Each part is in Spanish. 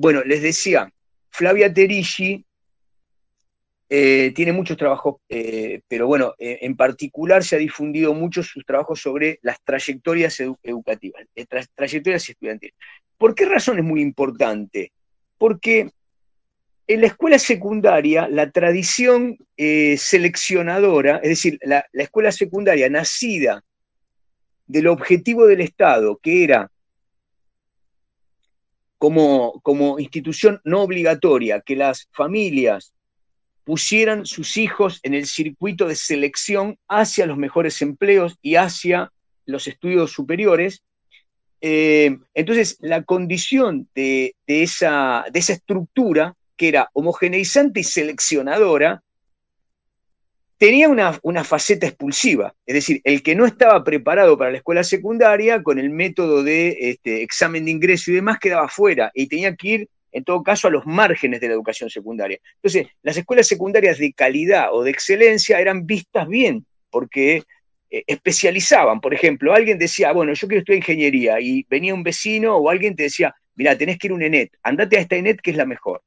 Bueno, les decía, Flavia Terigi eh, tiene muchos trabajos, eh, pero bueno, eh, en particular se ha difundido mucho sus trabajos sobre las trayectorias educativas, trayectorias estudiantiles. ¿Por qué razón es muy importante? Porque en la escuela secundaria, la tradición seleccionadora, es decir, la escuela secundaria nacida del objetivo del Estado, que era como, institución no obligatoria, que las familias pusieran sus hijos en el circuito de selección hacia los mejores empleos y hacia los estudios superiores. Eh, entonces, la condición de esa estructura, que era homogeneizante y seleccionadora, tenía una, una, faceta expulsiva, es decir, el que no estaba preparado para la escuela secundaria, con el método de este, examen de ingreso y demás, quedaba fuera y tenía que ir, en todo caso, a los márgenes de la educación secundaria. Entonces, las escuelas secundarias de calidad o de excelencia eran vistas bien, porque eh, especializaban. Por ejemplo, alguien decía, bueno, yo quiero estudiar ingeniería, y venía un vecino o alguien te decía, mira, tenés que ir a un ENET, andate a esta ENET que es la mejor.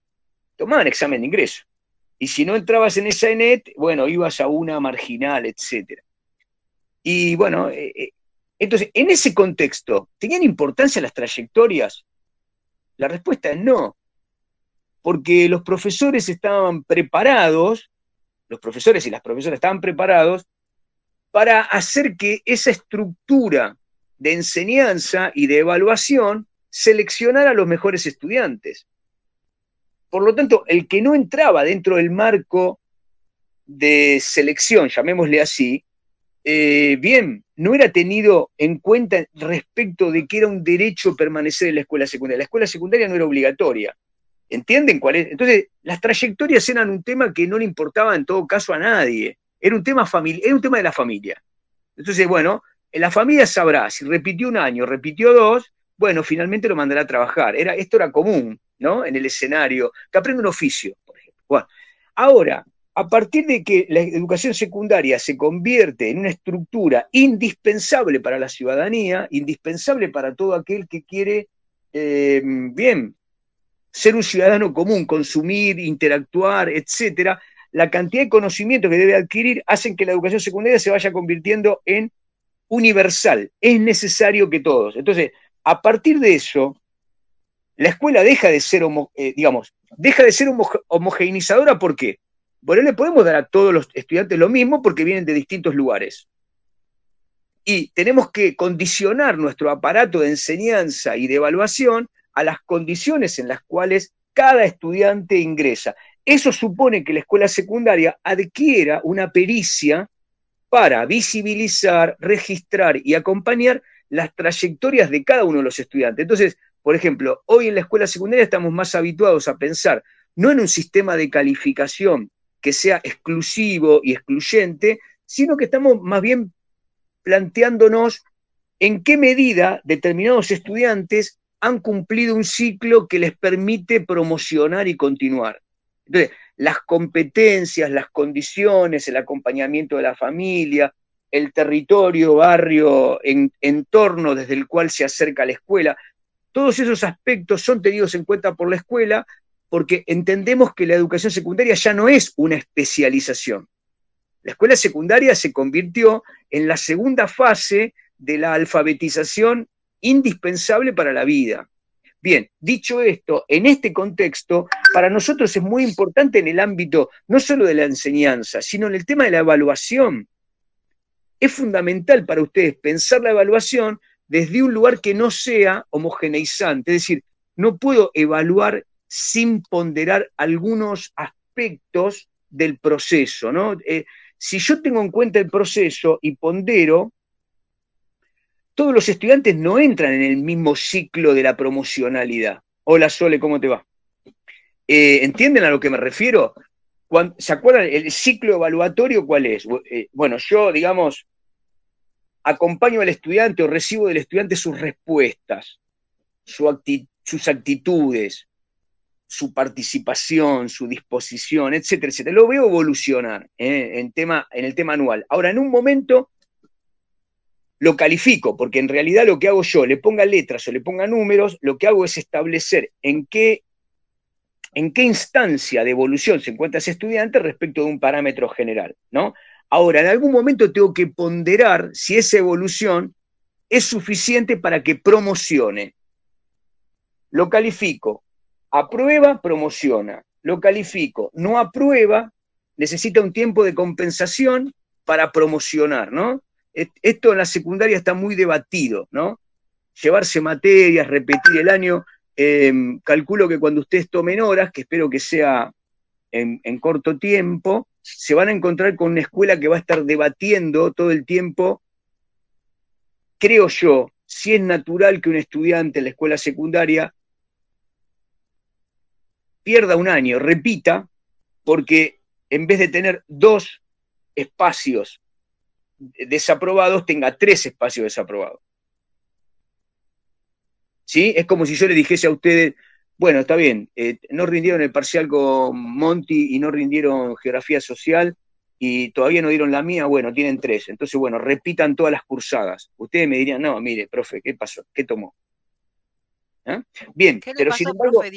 Tomaban examen de ingreso. Y si no entrabas en esa ENET, bueno, ibas a una marginal, etc. Y bueno, eh, eh, entonces, en ese contexto, ¿tenían importancia las trayectorias? La respuesta es no, porque los profesores estaban preparados, los profesores y las profesoras estaban preparados para hacer que esa estructura de enseñanza y de evaluación seleccionara a los mejores estudiantes. Por lo tanto, el que no entraba dentro del marco de selección, llamémosle así, eh, bien, no era tenido en cuenta respecto de que era un derecho permanecer en la escuela secundaria. La escuela secundaria no era obligatoria. ¿Entienden cuál es? Entonces, las trayectorias eran un tema que no le importaba en todo caso a nadie. Era un tema, era un tema de la familia. Entonces, bueno, la familia sabrá, si repitió un año, repitió dos, bueno, finalmente lo mandará a trabajar. Era, esto era común. En el escenario, que aprende un oficio, por ejemplo. ahora, a partir de que la educación secundaria se convierte en una estructura indispensable para la ciudadanía, indispensable para todo aquel que quiere, eh, bien, ser un ciudadano común, consumir, interactuar, etcétera, la cantidad de conocimientos que debe adquirir hacen que la educación secundaria se vaya convirtiendo en universal. Es necesario que todos. Entonces, a partir de eso, la escuela deja de ser, eh, digamos, deja de ser homogeneizadora, ¿por qué? Bueno, le podemos dar a todos los estudiantes lo mismo porque vienen de distintos lugares. Y tenemos que condicionar nuestro aparato de enseñanza y de evaluación a las condiciones en las cuales cada estudiante ingresa. Eso supone que la escuela secundaria adquiera una pericia para visibilizar, registrar y acompañar las trayectorias de cada uno de los estudiantes. Entonces, por ejemplo, hoy en la escuela secundaria estamos más habituados a pensar no en un sistema de calificación que sea exclusivo y excluyente, sino que estamos más bien planteándonos en qué medida determinados estudiantes han cumplido un ciclo que les permite promocionar y continuar. Entonces, las competencias, las condiciones, el acompañamiento de la familia, el territorio, barrio, en, entorno desde el cual se acerca la escuela, todos esos aspectos son tenidos en cuenta por la escuela porque entendemos que la educación secundaria ya no es una especialización. La escuela secundaria se convirtió en la segunda fase de la alfabetización indispensable para la vida. Bien, dicho esto, en este contexto, para nosotros es muy importante en el ámbito no solo de la enseñanza, sino en el tema de la evaluación. Es fundamental para ustedes pensar la evaluación desde un lugar que no sea homogeneizante, es decir, no puedo evaluar sin ponderar algunos aspectos del proceso, ¿no? Eh, si yo tengo en cuenta el proceso y pondero, todos los estudiantes no entran en el mismo ciclo de la promocionalidad. Hola Sole, ¿cómo te va? Eh, ¿Entienden a lo que me refiero? ¿Se acuerdan el ciclo evaluatorio cuál es? Eh, bueno, yo, digamos, acompaño al estudiante o recibo del estudiante sus respuestas, sus actitudes, su participación, su disposición, etcétera, etcétera. Lo veo evolucionar ¿eh? en, tema, en el tema anual. Ahora, en un momento lo califico, porque en realidad lo que hago yo, le ponga letras o le ponga números, lo que hago es establecer en qué, en qué instancia de evolución se encuentra ese estudiante respecto de un parámetro general, ¿no? Ahora, en algún momento tengo que ponderar si esa evolución es suficiente para que promocione. Lo califico. Aprueba, promociona. Lo califico. No aprueba, necesita un tiempo de compensación para promocionar, ¿no? E-, esto en la secundaria está muy debatido, ¿no? Llevarse materias, repetir el año. Em, calculo que cuando ustedes tomen horas, que espero que sea en corto tiempo, se van a encontrar con una escuela que va a estar debatiendo todo el tiempo, creo yo, si es natural que un estudiante en la escuela secundaria pierda un año, repita, porque en vez de tener dos espacios desaprobados, tenga tres espacios desaprobados. ¿Sí? Es como si yo le dijese a ustedes, bueno, está bien, eh, no rindieron el parcial con Monti y no rindieron geografía social y todavía no dieron la mía, bueno, tienen tres. Entonces, bueno, repitan todas las cursadas. Ustedes me dirían, no, mire, profe, ¿qué pasó? ¿Qué tomó? ¿Ah? Bien, ¿Qué le pero pasó, profe,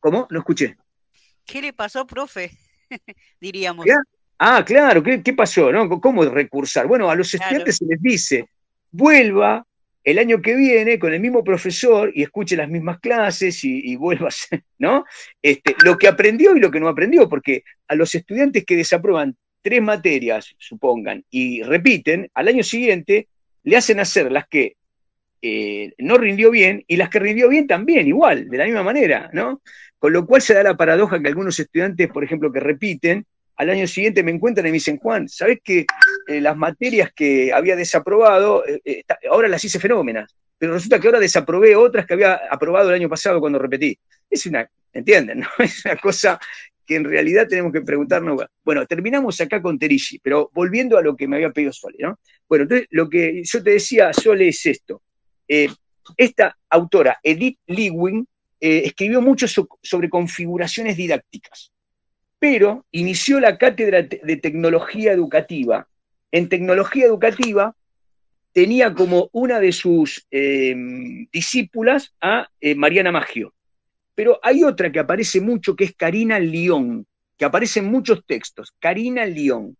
¿Cómo? No escuché. ¿Qué le pasó, profe? Diríamos. Ah, claro, ¿qué, pasó? ¿Cómo recursar? Bueno, a los estudiantes se les dice, vuelva el año que viene con el mismo profesor y escuche las mismas clases y, vuelva a ser, ¿no? Este, lo que aprendió y lo que no aprendió, porque a los estudiantes que desaprueban tres materias, supongan, y repiten, al año siguiente le hacen hacer las que eh, no rindió bien y las que rindió bien también, igual, de la misma manera, ¿no? Con lo cual se da la paradoja que algunos estudiantes, por ejemplo, que repiten, al año siguiente me encuentran y me dicen, Juan, ¿sabes que eh, las materias que había desaprobado, eh, eh, ahora las hice fenómenas, pero resulta que ahora desaprobé otras que había aprobado el año pasado cuando repetí? Es una, ¿entienden? Es una cosa que en realidad tenemos que preguntarnos. Bueno, terminamos acá con Terishi, pero volviendo a lo que me había pedido Sole, ¿no? Bueno, entonces lo que yo te decía, Sole, es esto. esta autora, Edith Lewin, escribió mucho sobre configuraciones didácticas pero inició la cátedra de tecnología educativa. En tecnología educativa tenía como una de sus em, discípulas a eh, Mariana Maggio. Pero hay otra que aparece mucho, que es Karina León, que aparece en muchos textos, Karina León.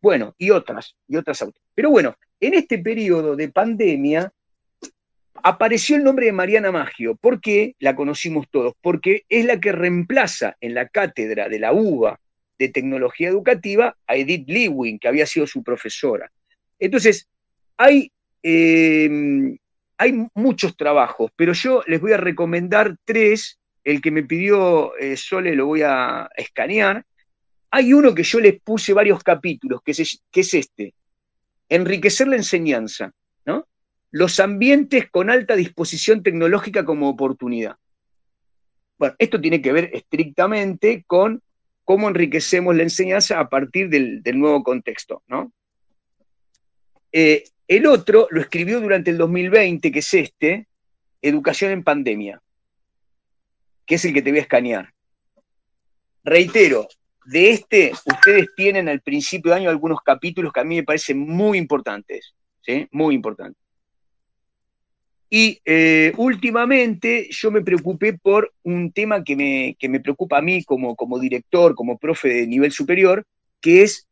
Bueno, y otras, y otras autores. Pero bueno, en este periodo de pandemia, apareció el nombre de Mariana Maggio. ¿Por qué la conocimos todos? Porque es la que reemplaza en la cátedra de la UBA de Tecnología Educativa a Edith Lewin, que había sido su profesora. Entonces, hay, em, hay muchos trabajos, pero yo les voy a recomendar tres. El que me pidió eh, Sole lo voy a escanear. Hay uno que yo les puse varios capítulos, que es, que es este, Enriquecer la enseñanza, ¿no? los ambientes con alta disposición tecnológica como oportunidad. Bueno, esto tiene que ver estrictamente con cómo enriquecemos la enseñanza a partir del, nuevo contexto, ¿no? Eh, el otro lo escribió durante el 2020, que es este, Educación en Pandemia, que es el que te voy a escanear. Reitero, de este ustedes tienen al principio de año algunos capítulos que a mí me parecen muy importantes, ¿sí? Muy importantes. Y eh, últimamente yo me preocupé por un tema que me, que me preocupa a mí como, como director, como profe de nivel superior, que es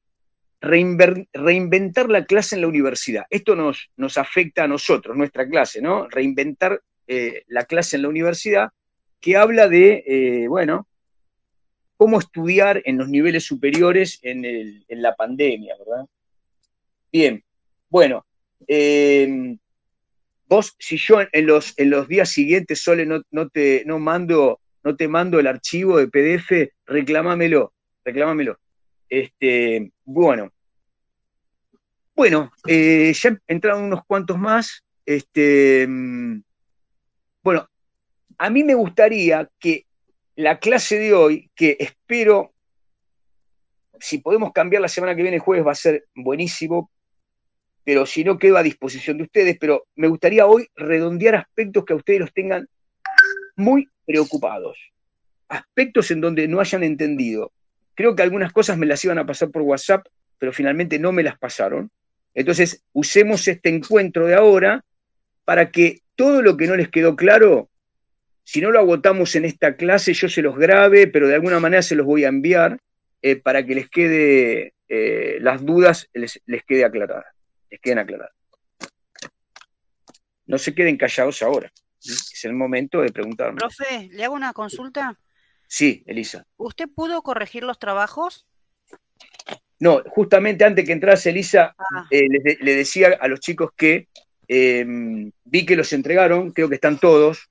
reinventar la clase en la universidad. Esto nos, nos afecta a nosotros, nuestra clase, ¿no? Reinventar eh, la clase en la universidad, que habla de, eh, bueno, cómo estudiar en los niveles superiores en, en la pandemia, ¿verdad? Bien, bueno, Vos, si yo en los, en los días siguientes, Sole, no, te, no, mando, no te mando el archivo de PDF, reclámamelo, reclámamelo. Este, bueno. Bueno, eh, ya entraron unos cuantos más. Este, mm, bueno, a mí me gustaría que la clase de hoy, que espero, si podemos cambiar la semana que viene, jueves, va a ser buenísimo, pero si no quedo a disposición de ustedes, pero me gustaría hoy redondear aspectos que a ustedes los tengan muy preocupados, aspectos en donde no hayan entendido. Creo que algunas cosas me las iban a pasar por WhatsApp, pero finalmente no me las pasaron. Entonces, usemos este encuentro de ahora para que todo lo que no les quedó claro, si no lo agotamos en esta clase, yo se los grabe, pero de alguna manera se los voy a enviar eh, para que les quede eh, las dudas, les, les quede aclaradas les queden aclarados. No se queden callados ahora. Es el momento de preguntarme. Profe, ¿le hago una consulta? Sí, Elisa. ¿Usted pudo corregir los trabajos? No, justamente antes que entrase Elisa, ah. eh, le, decía a los chicos que em, vi que los entregaron, creo que están todos.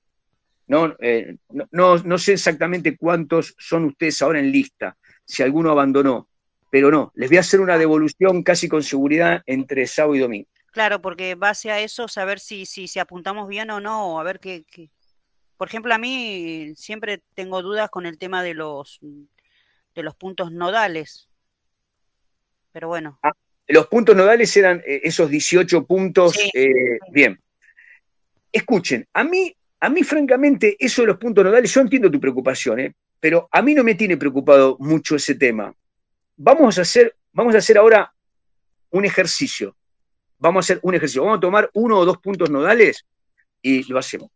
Eh, no, no sé exactamente cuántos son ustedes ahora en lista, si alguno abandonó, pero no, les voy a hacer una devolución casi con seguridad entre sábado y domingo. Claro, porque base a eso, saber si, si, apuntamos bien o no, a ver qué, Por ejemplo, a mí siempre tengo dudas con el tema de los, de los puntos nodales. Pero bueno. Ah, los puntos nodales eran eh, esos 18 puntos. Eh, bien. Escuchen, a mí, a mí francamente, eso de los puntos nodales, yo entiendo tu preocupación, ¿eh? pero a mí no me tiene preocupado mucho ese tema vamos a hacer, vamos a hacer ahora un ejercicio. Vamos a hacer un ejercicio. Vamos a tomar uno o dos puntos nodales y lo hacemos.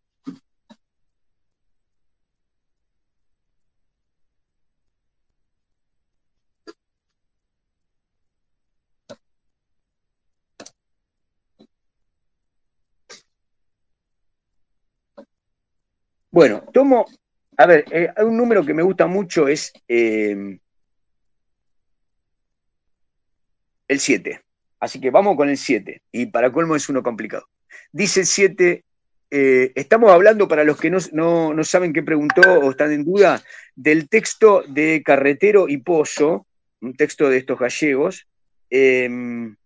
Bueno, tomo, a ver, hay eh, un número que me gusta mucho es eh, El 7. Así que vamos con el 7. Y para colmo es uno complicado. Dice el 7, eh, estamos hablando, para los que no, saben qué preguntó o están en duda, del texto de Carretero y Pozo, un texto de estos gallegos. Em,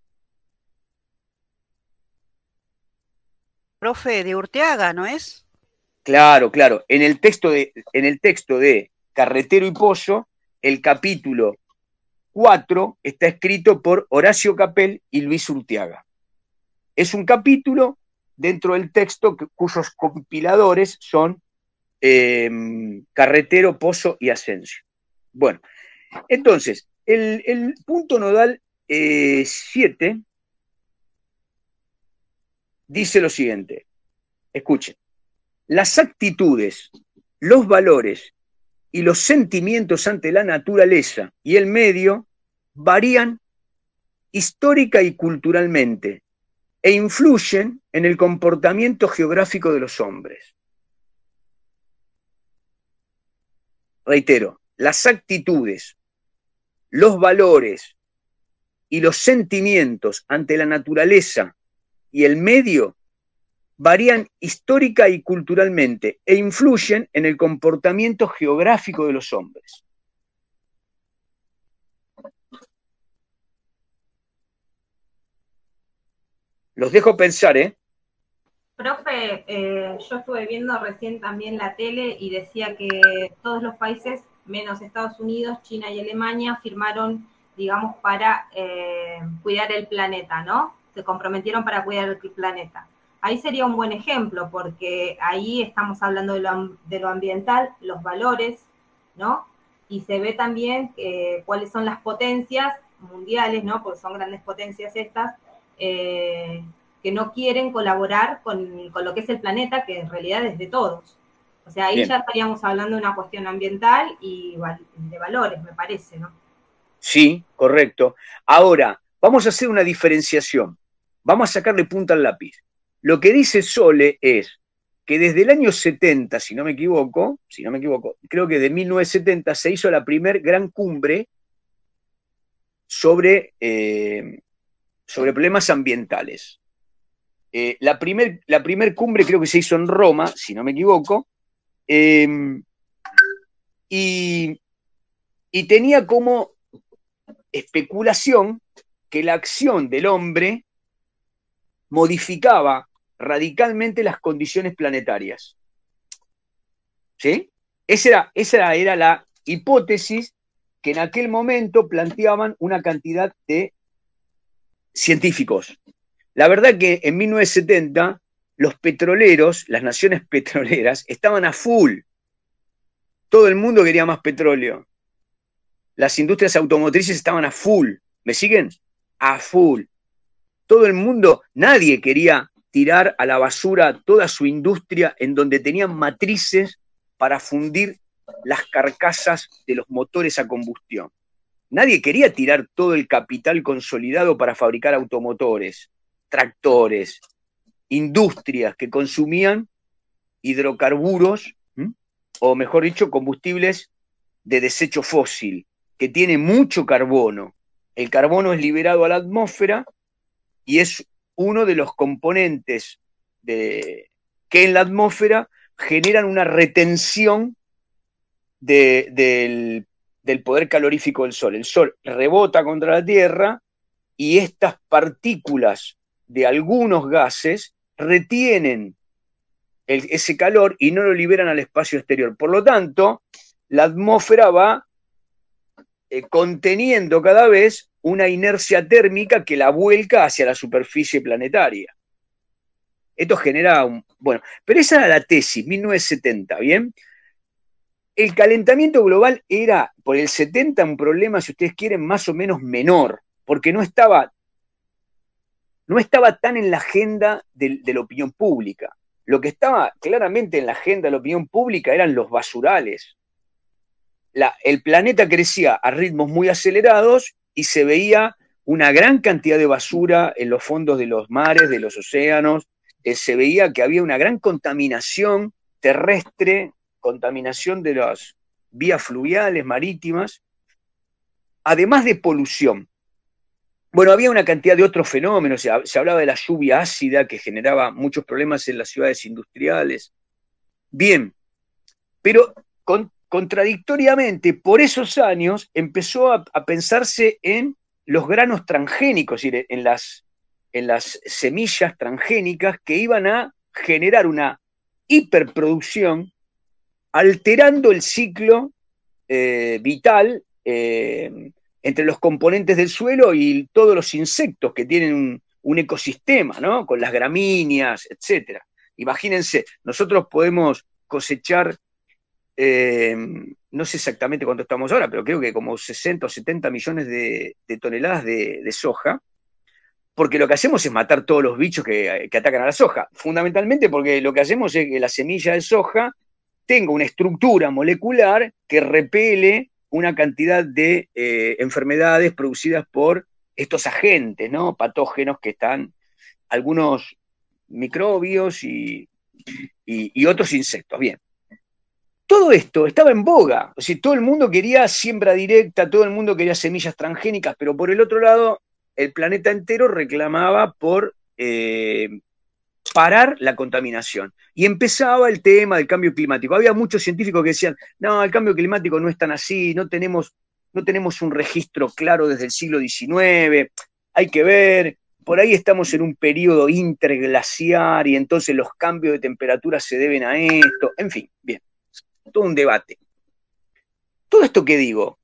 Profe de Urteaga, ¿no es? Claro, claro. En el texto de, en el texto de Carretero y Pozo, el capítulo está escrito por Horacio Capel y Luis Urtiaga Es un capítulo dentro del texto cuyos compiladores son em, Carretero, Pozo y Asensio. Bueno, entonces, el, punto nodal 7 eh, dice lo siguiente, escuchen, las actitudes, los valores y los sentimientos ante la naturaleza y el medio varían histórica y culturalmente e influyen en el comportamiento geográfico de los hombres. Reitero, las actitudes, los valores y los sentimientos ante la naturaleza y el medio varían histórica y culturalmente e influyen en el comportamiento geográfico de los hombres. Los dejo pensar, ¿eh? Profe, eh, yo estuve viendo recién también la tele y decía que todos los países, menos Estados Unidos, China y Alemania, firmaron, digamos, para eh, cuidar el planeta, ¿no? Se comprometieron para cuidar el planeta. Ahí sería un buen ejemplo, porque ahí estamos hablando de lo, ambiental, los valores, ¿no? Y se ve también eh, cuáles son las potencias mundiales, ¿no? Porque son grandes potencias estas, eh, que no quieren colaborar con, lo que es el planeta, que en realidad es de todos. O sea, ahí ya estaríamos hablando de una cuestión ambiental y de valores, me parece, ¿no? Sí, correcto. Ahora, vamos a hacer una diferenciación. Vamos a sacarle punta al lápiz. Lo que dice Sole es que desde el año 70, si no me equivoco, si no me equivoco, creo que de 1970 se hizo la primer gran cumbre sobre eh, sobre problemas ambientales. Eh, la primera la primer cumbre creo que se hizo en Roma, si no me equivoco, em, y, tenía como especulación que la acción del hombre modificaba radicalmente las condiciones planetarias. ¿Sí? Esa era, esa era la hipótesis que en aquel momento planteaban una cantidad de científicos. La verdad que en 1970 los petroleros, las naciones petroleras, estaban a full. Todo el mundo quería más petróleo. Las industrias automotrices estaban a full. ¿Me siguen? A full. Todo el mundo, nadie quería tirar a la basura toda su industria en donde tenían matrices para fundir las carcasas de los motores a combustión. Nadie quería tirar todo el capital consolidado para fabricar automotores, tractores, industrias que consumían hidrocarburos, o mejor dicho, combustibles de desecho fósil, que tiene mucho carbono. El carbono es liberado a la atmósfera y es uno de los componentes de, que en la atmósfera generan una retención de, del del poder calorífico del Sol. El Sol rebota contra la Tierra y estas partículas de algunos gases retienen ese calor y no lo liberan al espacio exterior. Por lo tanto, la atmósfera va eh, conteniendo cada vez una inercia térmica que la vuelca hacia la superficie planetaria. Esto genera un... Bueno, pero esa era la tesis, 1970, ¿bien? el calentamiento global era por el 70 un problema, si ustedes quieren, más o menos menor, porque no estaba, no estaba tan en la agenda de, la opinión pública. Lo que estaba claramente en la agenda de la opinión pública eran los basurales. el planeta crecía a ritmos muy acelerados y se veía una gran cantidad de basura en los fondos de los mares, de los océanos. Eh, se veía que había una gran contaminación terrestre contaminación de las vías fluviales, marítimas, además de polución. Bueno, había una cantidad de otros fenómenos, se hablaba de la lluvia ácida que generaba muchos problemas en las ciudades industriales. Bien, pero contradictoriamente, por esos años empezó a, pensarse en los granos transgénicos, es en las, en las semillas transgénicas que iban a generar una hiperproducción alterando el ciclo eh, vital eh, entre los componentes del suelo y todos los insectos que tienen un, ecosistema, ¿no? Con las gramíneas, etc. Imagínense, nosotros podemos cosechar, eh, no sé exactamente cuánto estamos ahora, pero creo que como 60 o 70 millones de, toneladas de, soja, porque lo que hacemos es matar todos los bichos que atacan a la soja, fundamentalmente porque lo que hacemos es que la semilla de soja tenga una estructura molecular que repele una cantidad de eh, enfermedades producidas por estos agentes, ¿no? Patógenos que están, algunos microbios y, otros insectos. Bien. Todo esto estaba en boga, todo el mundo quería siembra directa, todo el mundo quería semillas transgénicas, pero por el otro lado, el planeta entero reclamaba por eh, parar la contaminación. Y empezaba el tema del cambio climático. Había muchos científicos que decían, no, el cambio climático no es tan así, no tenemos, no tenemos un registro claro desde el siglo XIX, hay que ver, por ahí estamos en un periodo interglaciar y entonces los cambios de temperatura se deben a esto, en fin, bien, todo un debate. Todo esto que digo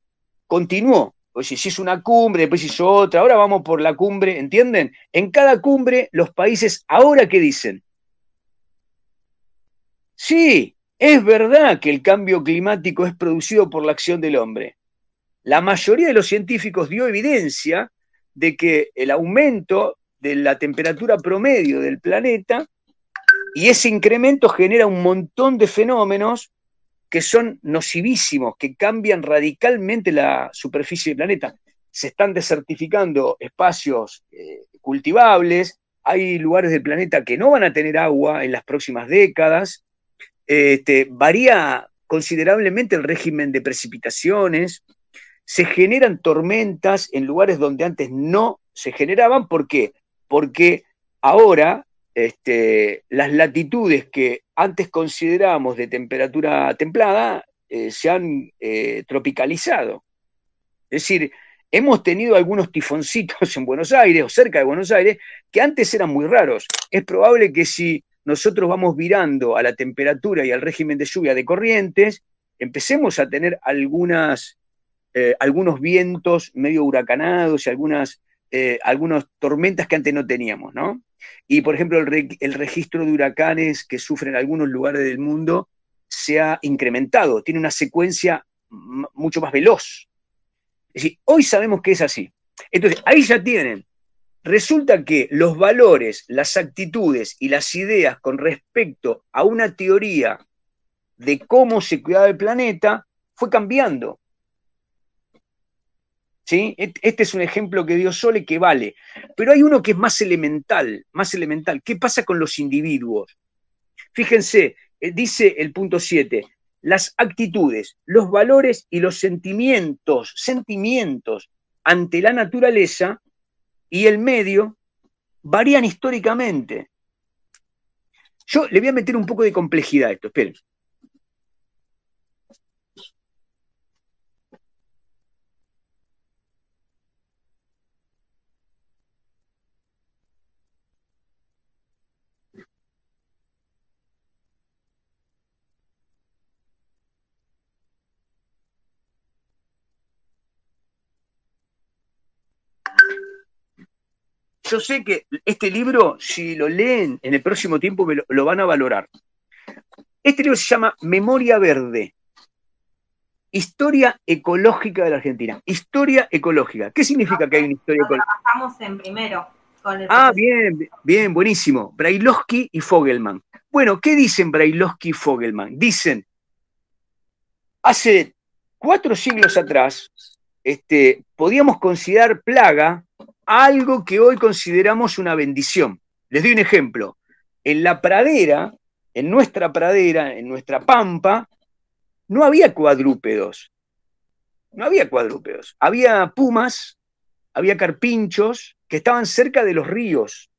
continuó Oye, pues si es una cumbre, después se hizo otra, ahora vamos por la cumbre, ¿entienden? En cada cumbre, los países, ¿ahora qué dicen? Sí, es verdad que el cambio climático es producido por la acción del hombre. La mayoría de los científicos dio evidencia de que el aumento de la temperatura promedio del planeta y ese incremento genera un montón de fenómenos que son nocivísimos, que cambian radicalmente la superficie del planeta. Se están desertificando espacios eh, cultivables, hay lugares del planeta que no van a tener agua en las próximas décadas, este, varía considerablemente el régimen de precipitaciones, se generan tormentas en lugares donde antes no se generaban, ¿por qué? Porque ahora este, las latitudes que antes considerábamos de temperatura templada eh, se han eh, tropicalizado. Es decir, hemos tenido algunos tifoncitos en Buenos Aires o cerca de Buenos Aires que antes eran muy raros. Es probable que si nosotros vamos virando a la temperatura y al régimen de lluvia de corrientes, empecemos a tener eh, algunos vientos medio huracanados y algunas eh, algunas tormentas que antes no teníamos, ¿no? Y por ejemplo, el, el, registro de huracanes que sufren algunos lugares del mundo se ha incrementado, tiene una secuencia mucho más veloz. Es decir, hoy sabemos que es así. Entonces, ahí ya tienen. Resulta que los valores, las actitudes y las ideas con respecto a una teoría de cómo se cuidaba el planeta fue cambiando. ¿sí? Este es un ejemplo que dio Sole que vale, pero hay uno que es más elemental, más elemental. ¿Qué pasa con los individuos? Fíjense, eh, dice el punto 7, las actitudes, los valores y los sentimientos, sentimientos ante la naturaleza y el medio varían históricamente. Yo le voy a meter un poco de complejidad a esto, espérenme. yo sé que este libro, si lo leen en el próximo tiempo, lo, van a valorar. Este libro se llama Memoria Verde, Historia Ecológica de la Argentina. Historia ecológica. ¿Qué significa que hay una historia ecológica? Trabajamos en primero. ah, bien, bien, buenísimo. Brailovsky y Fogelman. Bueno, ¿qué dicen Brailovsky y Fogelman? Dicen, hace cuatro siglos atrás, este, podíamos considerar plaga algo que hoy consideramos una bendición. Les doy un ejemplo. En la pradera, en nuestra pradera, en nuestra pampa, no había cuadrúpedos. No había cuadrúpedos. Había pumas, había carpinchos que estaban cerca de los ríos.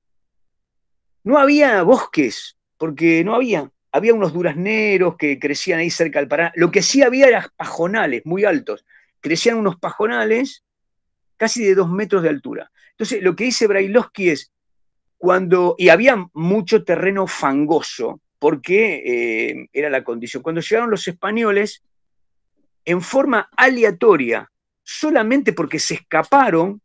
No había bosques, porque no había. Había unos durazneros que crecían ahí cerca del Paraná. Lo que sí había eran pajonales muy altos. Crecían unos pajonales casi de dos metros de altura. Entonces, lo que dice Brailovsky es, cuando, y había mucho terreno fangoso, porque eh, era la condición, cuando llegaron los españoles, en forma aleatoria, solamente porque se escaparon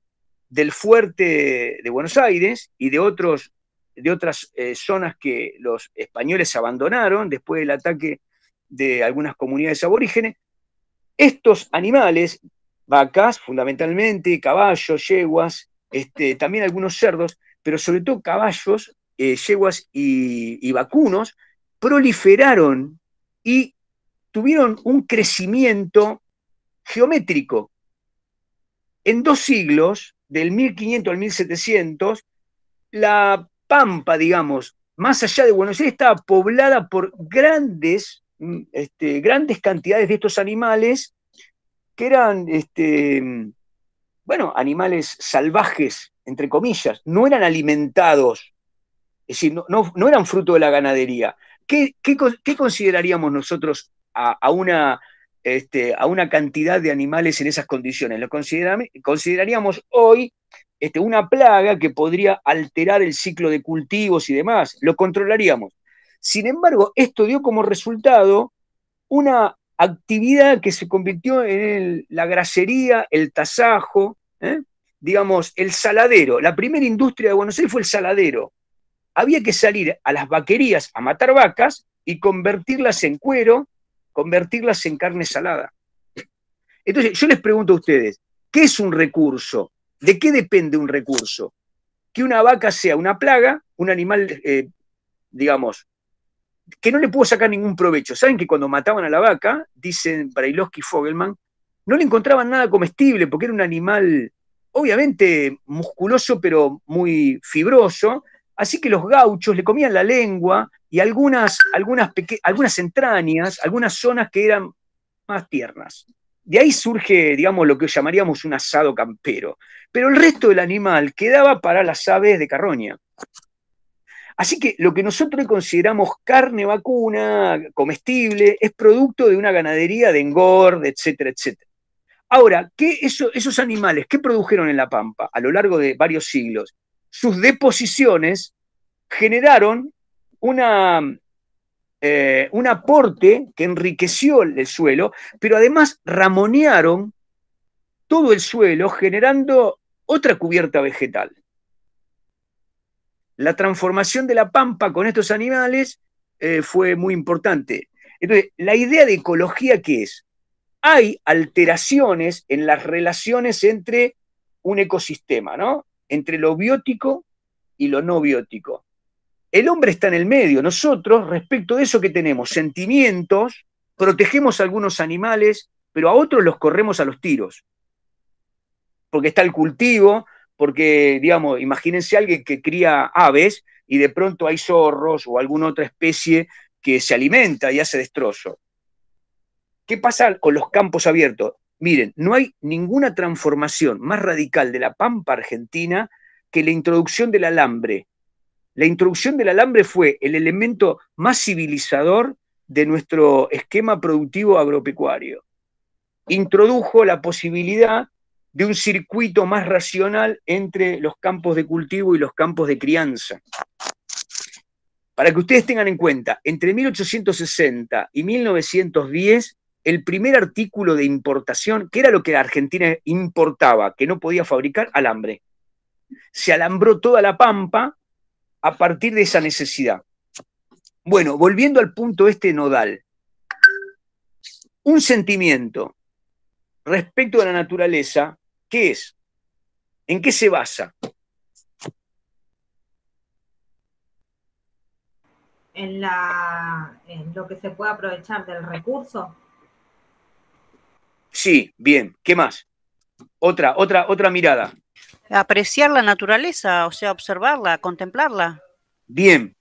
del fuerte de Buenos Aires y de, otros, de otras eh, zonas que los españoles abandonaron después del ataque de algunas comunidades aborígenes, estos animales, vacas fundamentalmente, caballos, yeguas, este, también algunos cerdos, pero sobre todo caballos, eh, yeguas y, vacunos, proliferaron y tuvieron un crecimiento geométrico. En dos siglos, del 1500 al 1700, la pampa, digamos, más allá de Buenos Aires, estaba poblada por grandes, mm, este, grandes cantidades de estos animales que eran este, bueno, animales salvajes, entre comillas, no eran alimentados, es decir, no, eran fruto de la ganadería. ¿Qué, consideraríamos nosotros este, a, una, cantidad de animales en esas condiciones? Lo consideraríamos hoy este, una plaga que podría alterar el ciclo de cultivos y demás, lo controlaríamos. Sin embargo, esto dio como resultado una actividad que se convirtió en la grasería, el tasajo, ¿eh? digamos, el saladero, la primera industria de Buenos Aires fue el saladero. Había que salir a las vaquerías a matar vacas y convertirlas en cuero, convertirlas en carne salada. Entonces, yo les pregunto a ustedes, ¿qué es un recurso? ¿De qué depende un recurso? Que una vaca sea una plaga, un animal, eh, digamos, que no le puedo sacar ningún provecho. ¿Saben que cuando mataban a la vaca, dicen Brailovsky y Fogelman, no le encontraban nada comestible porque era un animal obviamente musculoso pero muy fibroso, así que los gauchos le comían la lengua y algunas, algunas, algunas entrañas, algunas zonas que eran más tiernas. De ahí surge, digamos, lo que llamaríamos un asado campero, pero el resto del animal quedaba para las aves de carroña. Así que lo que nosotros consideramos carne vacuna, comestible, es producto de una ganadería de engorde, etcétera, etcétera. Ahora, ¿qué esos animales, ¿qué produjeron en la Pampa a lo largo de varios siglos? Sus deposiciones generaron eh, un aporte que enriqueció el, suelo, pero además ramonearon todo el suelo generando otra cubierta vegetal. La transformación de la pampa con estos animales eh, fue muy importante. Entonces, la idea de ecología qué es hay alteraciones en las relaciones entre un ecosistema, ¿no? Entre lo biótico y lo no biótico. El hombre está en el medio. Nosotros, respecto de eso que tenemos, sentimientos, protegemos a algunos animales, pero a otros los corremos a los tiros. Porque está el cultivo, porque, digamos, imagínense alguien que cría aves y de pronto hay zorros o alguna otra especie que se alimenta y hace destrozo. ¿Qué pasa con los campos abiertos? Miren, no hay ninguna transformación más radical de la pampa argentina que la introducción del alambre. La introducción del alambre fue el elemento más civilizador de nuestro esquema productivo agropecuario. Introdujo la posibilidad de un circuito más racional entre los campos de cultivo y los campos de crianza. Para que ustedes tengan en cuenta, entre 1860 y 1910 el primer artículo de importación, que era lo que la Argentina importaba, que no podía fabricar, alambre. Se alambró toda la pampa a partir de esa necesidad. Bueno, volviendo al punto este nodal, un sentimiento respecto a la naturaleza, ¿qué es? ¿En qué se basa? En, en lo que se puede aprovechar del recurso. Sí, bien. ¿Qué más? Otra, otra, otra mirada. Apreciar la naturaleza, o sea, observarla, contemplarla. Bien.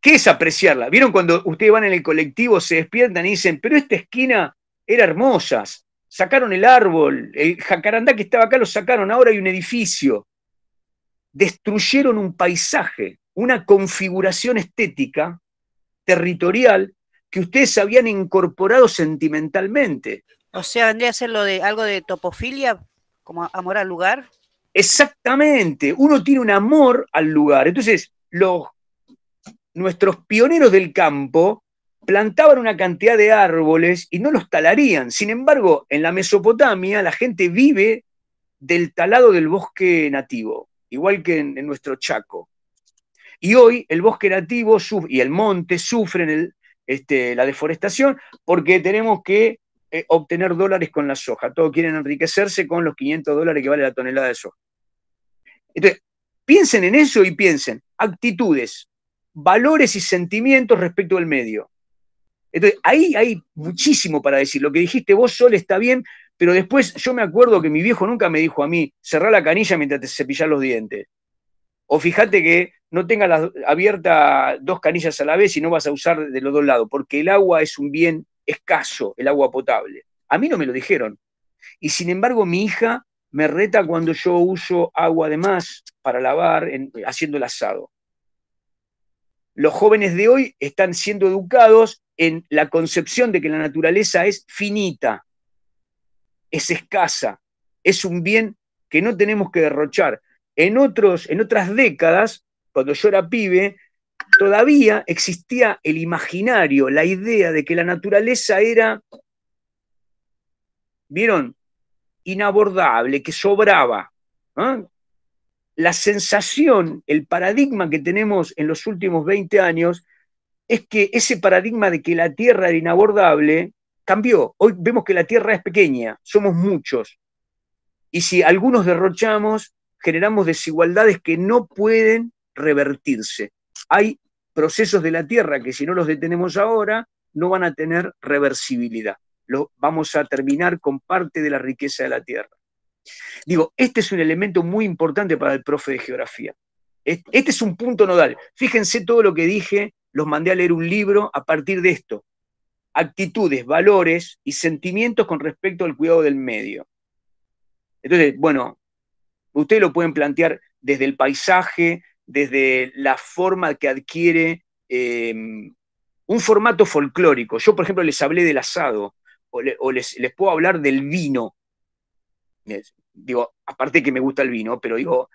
¿Qué es apreciarla? ¿Vieron cuando ustedes van en el colectivo, se despiertan y dicen, pero esta esquina era hermosa? Sacaron el árbol, el jacarandá que estaba acá lo sacaron, ahora hay un edificio. Destruyeron un paisaje, una configuración estética, territorial, que ustedes habían incorporado sentimentalmente. O sea, vendría a ser de algo de topofilia, como amor al lugar. Exactamente, uno tiene un amor al lugar. Entonces, los, nuestros pioneros del campo plantaban una cantidad de árboles y no los talarían. Sin embargo, en la Mesopotamia la gente vive del talado del bosque nativo, igual que en, nuestro Chaco. Y hoy el bosque nativo y el monte sufren este, la deforestación porque tenemos que eh, obtener dólares con la soja, todos quieren enriquecerse con los 500 dólares que vale la tonelada de soja. Entonces, piensen en eso y piensen, actitudes, valores y sentimientos respecto al medio. Entonces, ahí hay muchísimo para decir. Lo que dijiste vos, Sol, está bien, pero después yo me acuerdo que mi viejo nunca me dijo a mí, cerrá la canilla mientras te cepillas los dientes. O fíjate que no tengas abierta dos canillas a la vez y no vas a usar de los dos lados, porque el agua es un bien escaso el agua potable. A mí no me lo dijeron. Y sin embargo, mi hija me reta cuando yo uso agua de más para lavar haciendo el asado. Los jóvenes de hoy están siendo educados en la concepción de que la naturaleza es finita, es escasa, es un bien que no tenemos que derrochar. En, otros, en otras décadas, cuando yo era pibe, todavía existía el imaginario, la idea de que la naturaleza era, ¿vieron? Inabordable, que sobraba. ¿ah? La sensación, el paradigma que tenemos en los últimos 20 años es que ese paradigma de que la Tierra era inabordable cambió. Hoy vemos que la Tierra es pequeña, somos muchos. Y si algunos derrochamos, generamos desigualdades que no pueden revertirse. Hay procesos de la Tierra que si no los detenemos ahora, no van a tener reversibilidad. Lo, vamos a terminar con parte de la riqueza de la Tierra. Digo, este es un elemento muy importante para el profe de geografía. Este es un punto nodal. Fíjense todo lo que dije, los mandé a leer un libro a partir de esto. Actitudes, valores y sentimientos con respecto al cuidado del medio. Entonces, bueno, ustedes lo pueden plantear desde el paisaje, desde la forma que adquiere eh, un formato folclórico. Yo, por ejemplo, les hablé del asado o, les, puedo hablar del vino. digo, aparte que me gusta el vino, pero digo,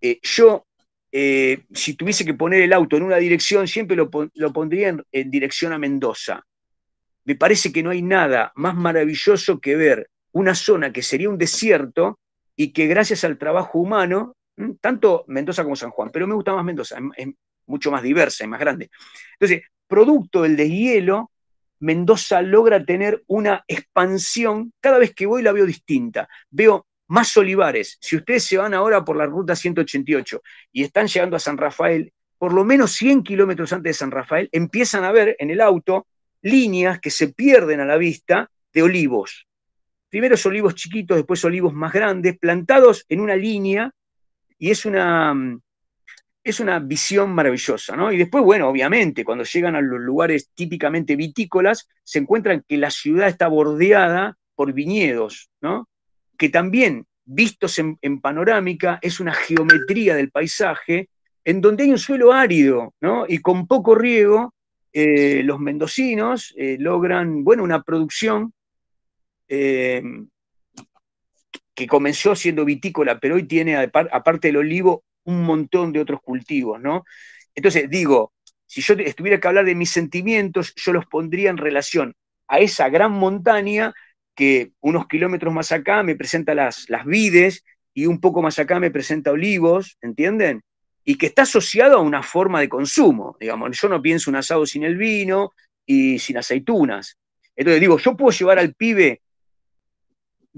eh, yo, eh, si tuviese que poner el auto en una dirección, siempre lo, pondría en dirección a Mendoza. Me parece que no hay nada más maravilloso que ver una zona que sería un desierto y que gracias al trabajo humano Mm, tanto Mendoza como San Juan, pero me gusta más Mendoza, es mucho más diversa y más grande. Entonces, producto del deshielo, Mendoza logra tener una expansión, cada vez que voy la veo distinta, veo más olivares. Si ustedes se van ahora por la ruta 188 y están llegando a San Rafael, por lo menos 100 kilómetros antes de San Rafael, empiezan a ver en el auto líneas que se pierden a la vista de olivos. Primero olivos chiquitos, después olivos más grandes, plantados en una línea y es una, es una visión maravillosa, ¿no? Y después, bueno, obviamente, cuando llegan a los lugares típicamente vitícolas, se encuentran que la ciudad está bordeada por viñedos, ¿no? Que también, vistos en, panorámica, es una geometría del paisaje en donde hay un suelo árido, ¿no? Y con poco riego, eh, los mendocinos eh, logran, bueno, una producción eh, que comenzó siendo vitícola, pero hoy tiene, aparte del olivo, un montón de otros cultivos, ¿no? Entonces, digo, si yo estuviera que hablar de mis sentimientos, yo los pondría en relación a esa gran montaña que unos kilómetros más acá me presenta las, las vides y un poco más acá me presenta olivos, ¿entienden? Y que está asociado a una forma de consumo, digamos, yo no pienso un asado sin el vino y sin aceitunas. Entonces digo, yo puedo llevar al pibe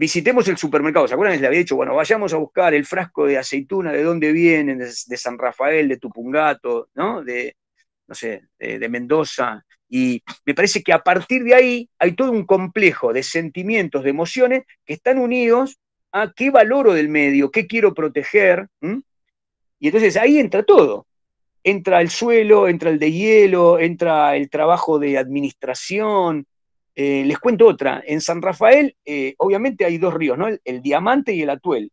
visitemos el supermercado. ¿Se acuerdan? Les había dicho, bueno, vayamos a buscar el frasco de aceituna, de dónde vienen, de, San Rafael, de Tupungato, ¿no? De, no sé, de, Mendoza. Y me parece que a partir de ahí hay todo un complejo de sentimientos, de emociones que están unidos a qué valoro del medio, qué quiero proteger. Y entonces ahí entra todo. Entra el suelo, entra el de hielo, entra el trabajo de administración, eh, les cuento otra. En San Rafael, eh, obviamente hay dos ríos, ¿no? El, Diamante y el Atuel.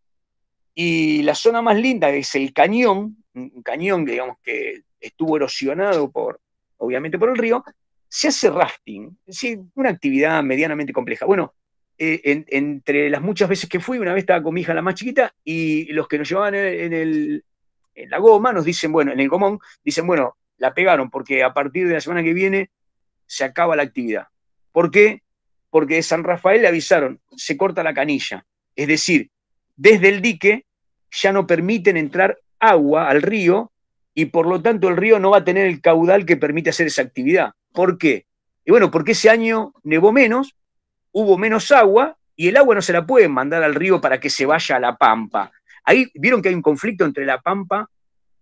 Y la zona más linda es el cañón, un cañón, digamos, que estuvo erosionado por, obviamente, por el río. Se hace rafting, es decir, una actividad medianamente compleja. Bueno, eh, entre las muchas veces que fui, una vez estaba con mi hija la más chiquita, y los que nos llevaban en, en la goma nos dicen, bueno, en el gomón, dicen, bueno, la pegaron porque a partir de la semana que viene se acaba la actividad ¿Por qué? Porque de San Rafael le avisaron, se corta la canilla. Es decir, desde el dique ya no permiten entrar agua al río y por lo tanto el río no va a tener el caudal que permite hacer esa actividad. ¿Por qué? Y bueno, porque ese año nevó menos, hubo menos agua y el agua no se la pueden mandar al río para que se vaya a la pampa. Ahí vieron que hay un conflicto entre la pampa,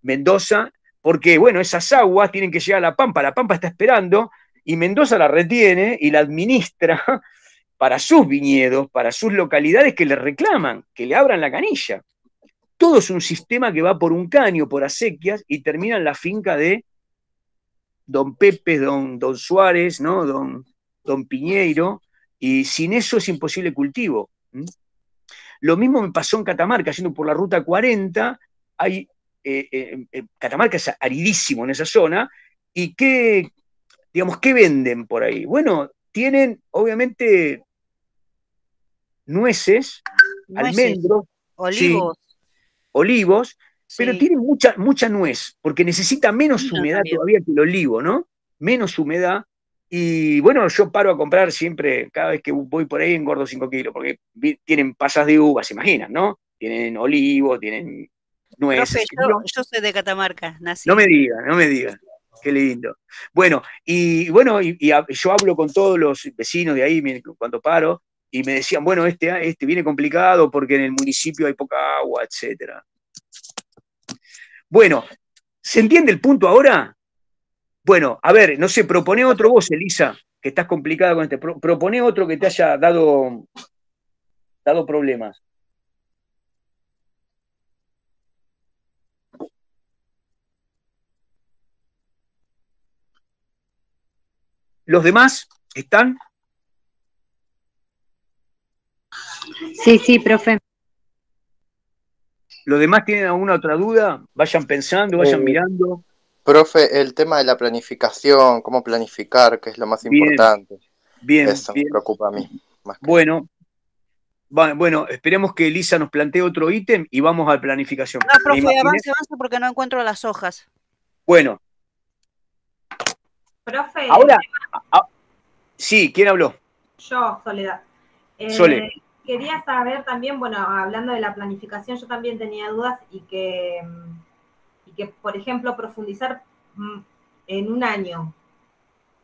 Mendoza, porque bueno, esas aguas tienen que llegar a la pampa, la pampa está esperando, y Mendoza la retiene y la administra para sus viñedos, para sus localidades que le reclaman, que le abran la canilla. Todo es un sistema que va por un caño, por acequias, y termina en la finca de don Pepe, don, don Suárez, ¿no? don, don Piñeiro, y sin eso es imposible cultivo. Lo mismo me pasó en Catamarca, yendo por la ruta 40, hay, eh, eh, eh, Catamarca es aridísimo en esa zona, y qué, digamos, ¿qué venden por ahí? Bueno, tienen obviamente nueces, almendros, olivos. olivos, pero tienen mucha, mucha nuez, porque necesita menos humedad todavía que el olivo, ¿no? Menos humedad. Y bueno, yo paro a comprar siempre, cada vez que voy por ahí engordo 5 kilos, porque tienen pasas de uvas, se imaginan, ¿no? Tienen olivos, tienen nueces. yo, soy de Catamarca, nací. No me diga, no me diga. Qué lindo. Bueno, y bueno, y, yo hablo con todos los vecinos de ahí cuando paro y me decían, bueno, este, ah, este viene complicado porque en el municipio hay poca agua, etc. Bueno, ¿se entiende el punto ahora? Bueno, a ver, no sé, propone otro vos, Elisa, que estás complicada con este. propone otro que te haya dado, dado problemas. Los demás están. Sí, sí, profe. ¿Los demás tienen alguna otra duda? Vayan pensando, vayan eh, mirando. Profe, el tema de la planificación, cómo planificar, que es lo más importante. Bien. Eso me preocupa a mí. bueno. Bueno, esperemos que Elisa nos plantee otro ítem y vamos a la planificación. No, ah, profe, avance, avance porque no encuentro las hojas. Bueno, Profe. Ahora, sí, ¿quién habló? Yo, Soledad. Eh, quería saber también, bueno, hablando de la planificación, yo también tenía dudas y que, y que por ejemplo, profundizar mm, en un año,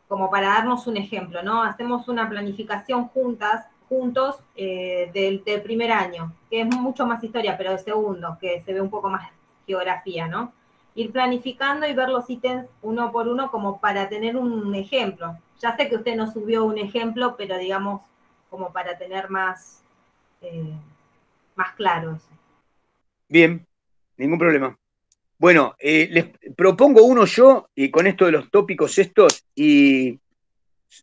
como para darnos un ejemplo, ¿no? Hacemos una planificación juntas, juntos eh, del, del primer año, que es mucho más historia, pero de segundo, que se ve un poco más geografía, ¿no? ir planificando y ver los ítems uno por uno como para tener un ejemplo. Ya sé que usted no subió un ejemplo, pero digamos como para tener más, eh, más claro Bien, ningún problema. Bueno, eh, les propongo uno yo, y con esto de los tópicos estos, y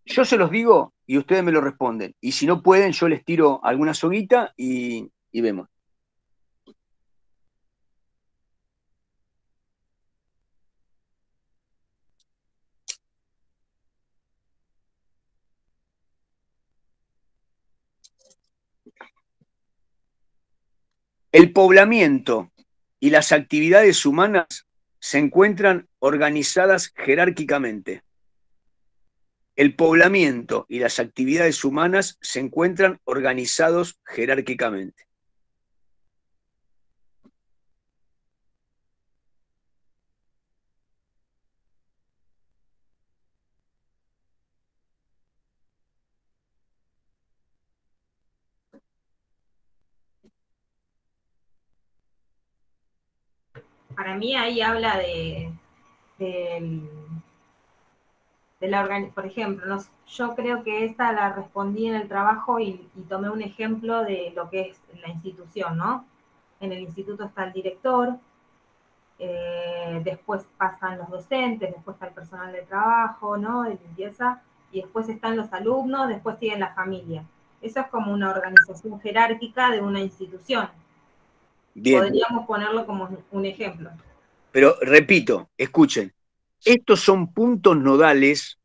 yo se los digo y ustedes me lo responden. Y si no pueden, yo les tiro alguna soguita y, y vemos. El poblamiento y las actividades humanas se encuentran organizadas jerárquicamente. El poblamiento y las actividades humanas se encuentran organizados jerárquicamente. mí ahí habla de, la organización, por ejemplo, yo creo que esta la respondí en el trabajo y, tomé un ejemplo de lo que es la institución, ¿no? En el instituto está el director, eh, después pasan los docentes, después está el personal de trabajo, ¿no? De limpieza, y después están los alumnos, después siguen la familia. Eso es como una organización jerárquica de una institución. Podríamos ponerlo como un ejemplo. Pero repito, escuchen, estos son puntos nodales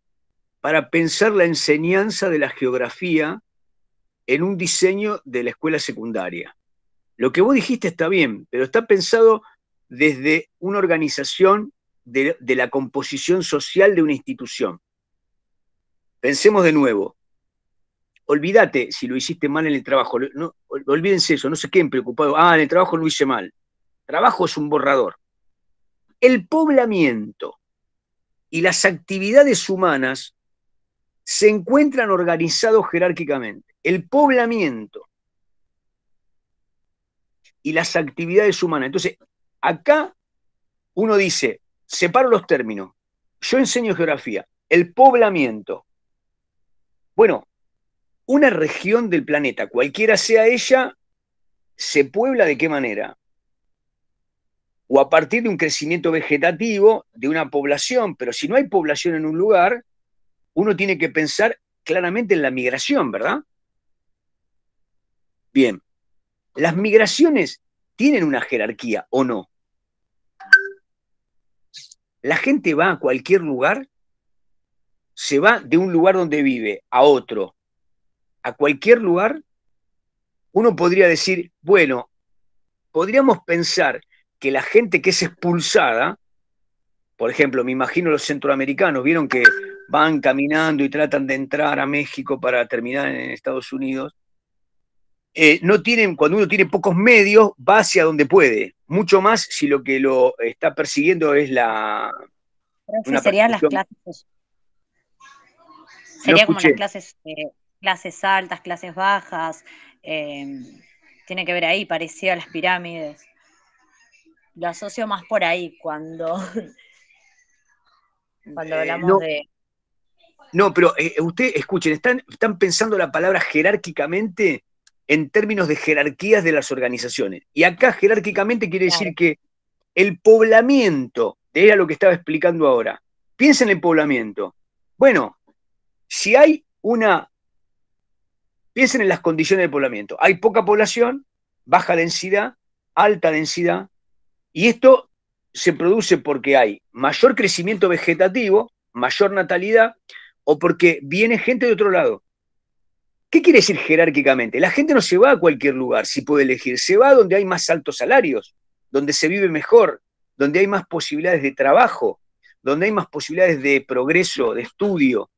para pensar la enseñanza de la geografía en un diseño de la escuela secundaria. Lo que vos dijiste está bien, pero está pensado desde una organización de, la composición social de una institución. Pensemos de nuevo. Olvídate si lo hiciste mal en el trabajo. No, olvídense eso, no se queden preocupados. Ah, en el trabajo lo hice mal. Trabajo es un borrador el poblamiento y las actividades humanas se encuentran organizados jerárquicamente. El poblamiento y las actividades humanas. Entonces, acá uno dice, separo los términos. Yo enseño geografía. El poblamiento. Bueno, una región del planeta, cualquiera sea ella, se puebla de qué manera? o a partir de un crecimiento vegetativo de una población, pero si no hay población en un lugar, uno tiene que pensar claramente en la migración, ¿verdad? Bien, las migraciones tienen una jerarquía o no. La gente va a cualquier lugar, se va de un lugar donde vive a otro, a cualquier lugar, uno podría decir, bueno, podríamos pensar que la gente que es expulsada, por ejemplo, me imagino los centroamericanos, vieron que van caminando y tratan de entrar a México para terminar en Estados Unidos, eh, no tienen, cuando uno tiene pocos medios, va hacia donde puede, mucho más si lo que lo está persiguiendo es la... las clases. Sería como las clases, eh, clases altas, clases bajas, eh, tiene que ver ahí, parecía las pirámides lo asocio más por ahí cuando, eh, hablamos de... No, pero eh, usted, escuchen, están, están pensando la palabra jerárquicamente en términos de jerarquías de las organizaciones. Y acá jerárquicamente quiere decir que el poblamiento, era lo que estaba explicando ahora, piensa en el poblamiento. Bueno, si hay una... Piensen en las condiciones del poblamiento. Hay poca población, baja densidad, alta densidad, y esto se produce porque hay mayor crecimiento vegetativo, mayor natalidad, o porque viene gente de otro lado. ¿Qué quiere decir jerárquicamente? La gente no se va a cualquier lugar si puede elegir, se va donde hay más altos salarios, donde se vive mejor, donde hay más posibilidades de trabajo, donde hay más posibilidades de progreso, de estudio.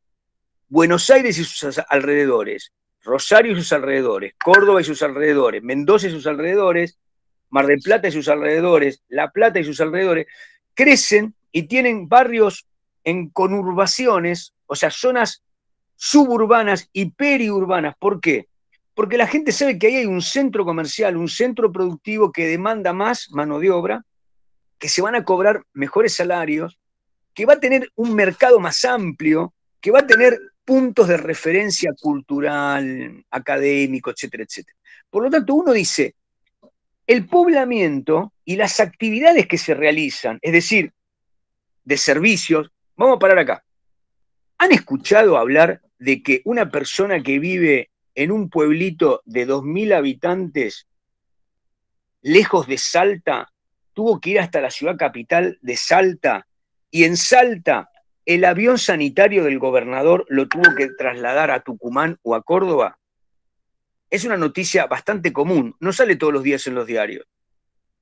Buenos Aires y sus alrededores, Rosario y sus alrededores, Córdoba y sus alrededores, Mendoza y sus alrededores, Mar del Plata y sus alrededores, La Plata y sus alrededores, crecen y tienen barrios en conurbaciones, o sea, zonas suburbanas y periurbanas. ¿Por qué? Porque la gente sabe que ahí hay un centro comercial, un centro productivo que demanda más mano de obra, que se van a cobrar mejores salarios, que va a tener un mercado más amplio, que va a tener puntos de referencia cultural, académico, etcétera, etcétera. Por lo tanto, uno dice, el poblamiento y las actividades que se realizan, es decir, de servicios. Vamos a parar acá. ¿Han escuchado hablar de que una persona que vive en un pueblito de 2.000 habitantes, lejos de Salta, tuvo que ir hasta la ciudad capital de Salta y en Salta el avión sanitario del gobernador lo tuvo que trasladar a Tucumán o a Córdoba? es una noticia bastante común, no sale todos los días en los diarios.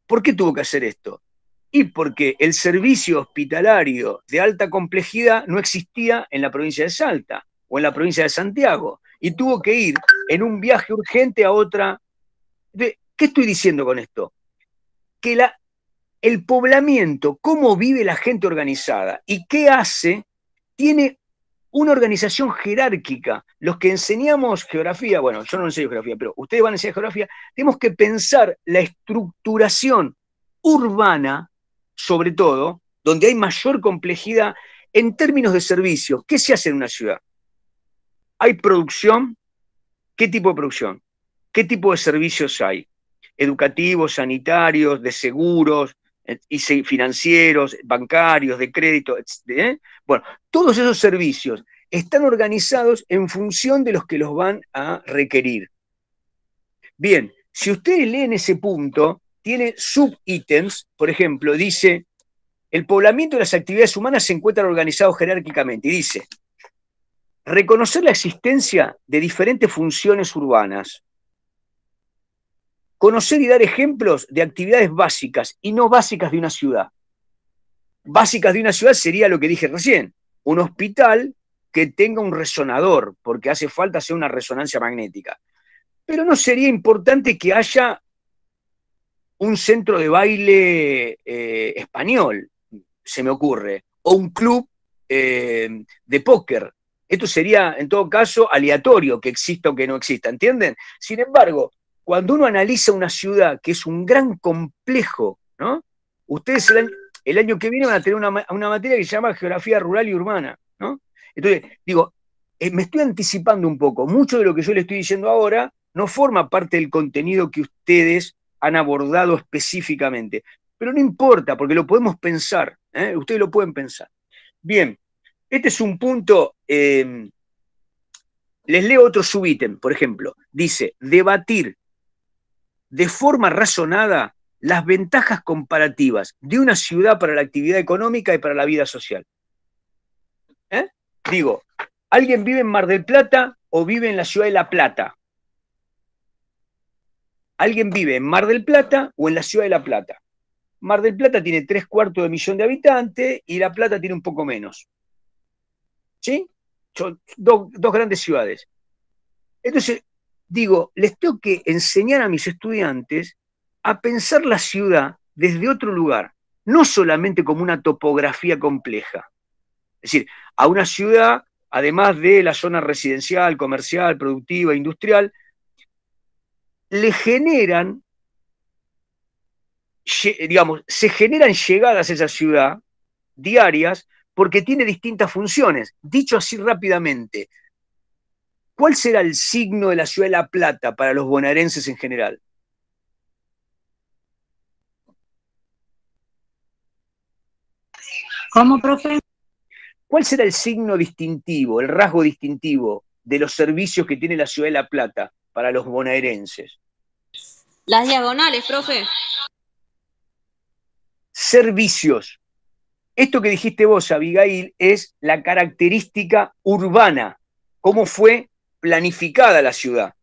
¿Por qué tuvo que hacer esto? Y porque el servicio hospitalario de alta complejidad no existía en la provincia de Salta o en la provincia de Santiago y tuvo que ir en un viaje urgente a otra. ¿Qué estoy diciendo con esto? Que la, el poblamiento, cómo vive la gente organizada y qué hace, tiene una organización jerárquica. Los que enseñamos geografía, bueno, yo no enseño geografía, pero ustedes van a enseñar geografía, tenemos que pensar la estructuración urbana, sobre todo, donde hay mayor complejidad en términos de servicios. ¿Qué se hace en una ciudad? ¿Hay producción? ¿Qué tipo de producción? ¿Qué tipo de servicios hay? Educativos, sanitarios, de seguros, eh, y financieros, bancarios, de crédito, etc. Bueno, todos esos servicios están organizados en función de los que los van a requerir. Bien, si ustedes leen ese punto, tiene subítems, por ejemplo, dice, el poblamiento y las actividades humanas se encuentran organizados jerárquicamente y dice, reconocer la existencia de diferentes funciones urbanas, conocer y dar ejemplos de actividades básicas y no básicas de una ciudad básicas de una ciudad sería lo que dije recién, un hospital que tenga un resonador, porque hace falta hacer una resonancia magnética. Pero no sería importante que haya un centro de baile eh, español, se me ocurre, o un club eh, de póker. Esto sería, en todo caso, aleatorio que exista o que no exista, ¿entienden? Sin embargo, cuando uno analiza una ciudad que es un gran complejo, ¿no? Ustedes se el año que viene van a tener una, materia que se llama Geografía Rural y Urbana, ¿no? Entonces, digo, eh, me estoy anticipando un poco. Mucho de lo que yo le estoy diciendo ahora no forma parte del contenido que ustedes han abordado específicamente. Pero no importa, porque lo podemos pensar, ¿eh? ustedes lo pueden pensar. Bien, este es un punto, em, les leo otro subítem, por ejemplo, dice, debatir de forma razonada las ventajas comparativas de una ciudad para la actividad económica y para la vida social. ¿Eh? Digo, alguien vive en Mar del Plata o vive en la ciudad de La Plata. Alguien vive en Mar del Plata o en la ciudad de La Plata. Mar del Plata tiene tres cuartos de millón de habitantes y La Plata tiene un poco menos. ¿Sí? Son dos, dos grandes ciudades. Entonces, digo, les tengo que enseñar a mis estudiantes a pensar la ciudad desde otro lugar, no solamente como una topografía compleja. Es decir, a una ciudad, además de la zona residencial, comercial, productiva, industrial, le generan, digamos, se generan llegadas a esa ciudad diarias porque tiene distintas funciones. Dicho así rápidamente, ¿cuál será el signo de la ciudad de La Plata para los bonaerenses en general? ¿Cómo, profe? ¿Cuál será el signo distintivo, el rasgo distintivo de los servicios que tiene la ciudad de La Plata para los bonaerenses? Las diagonales, profe. Servicios. Esto que dijiste vos, Abigail, es la característica urbana, cómo fue planificada la ciudad.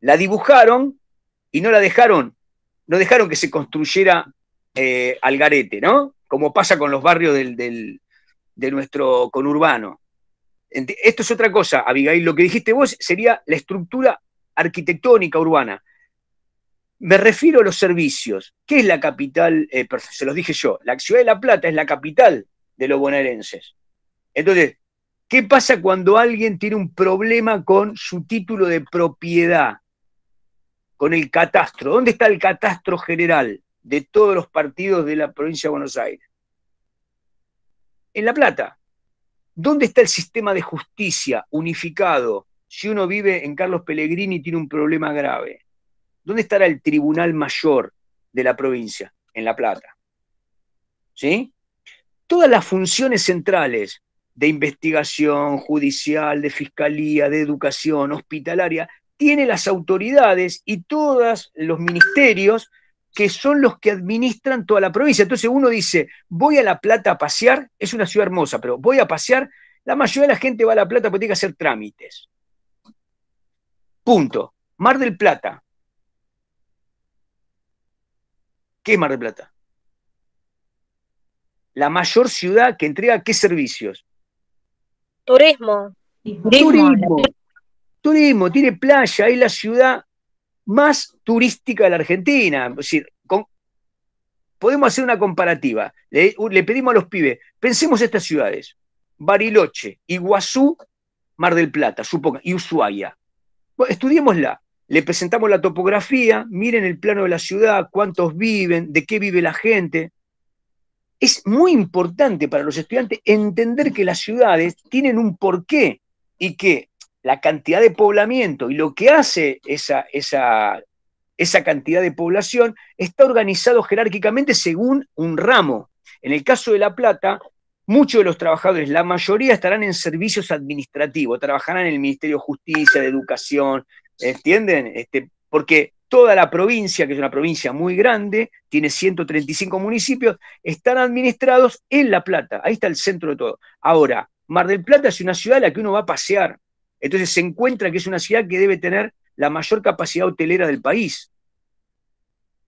La dibujaron y no la dejaron, no dejaron que se construyera eh, garete, ¿no? como pasa con los barrios del, de nuestro conurbano. Esto es otra cosa, Abigail, lo que dijiste vos sería la estructura arquitectónica urbana. Me refiero a los servicios. ¿Qué es la capital? Eh, se los dije yo, la ciudad de La Plata es la capital de los bonaerenses. Entonces, ¿qué pasa cuando alguien tiene un problema con su título de propiedad? Con el catastro. ¿Dónde está el catastro general? de todos los partidos de la provincia de Buenos Aires. En La Plata, ¿dónde está el sistema de justicia unificado si uno vive en Carlos Pellegrini y tiene un problema grave? ¿Dónde estará el tribunal mayor de la provincia? En La Plata. ¿Sí? Todas las funciones centrales de investigación judicial, de fiscalía, de educación, hospitalaria, tiene las autoridades y todos los ministerios que son los que administran toda la provincia. Entonces uno dice, voy a La Plata a pasear, es una ciudad hermosa, pero voy a pasear, la mayoría de la gente va a La Plata porque tiene que hacer trámites. Punto. Mar del Plata. ¿Qué es Mar del Plata? La mayor ciudad que entrega qué servicios? Turismo. Turismo. Turismo, tiene playa, es la ciudad más turística de la Argentina. decir, podemos hacer una comparativa. Le, pedimos a los pibes, pensemos estas ciudades, Bariloche, Iguazú, Mar del Plata, suponga, y Ushuaia. estudiémosla. Le presentamos la topografía, miren el plano de la ciudad, cuántos viven, de qué vive la gente. Es muy importante para los estudiantes entender que las ciudades tienen un porqué y que la cantidad de poblamiento y lo que hace esa, esa, esa cantidad de población está organizado jerárquicamente según un ramo. En el caso de La Plata, muchos de los trabajadores, la mayoría estarán en servicios administrativos, trabajarán en el Ministerio de Justicia, de Educación, ¿entienden? Este, porque toda la provincia, que es una provincia muy grande, tiene 135 municipios, están administrados en La Plata. Ahí está el centro de todo. Ahora, Mar del Plata es una ciudad a la que uno va a pasear. Entonces se encuentra que es una ciudad que debe tener la mayor capacidad hotelera del país.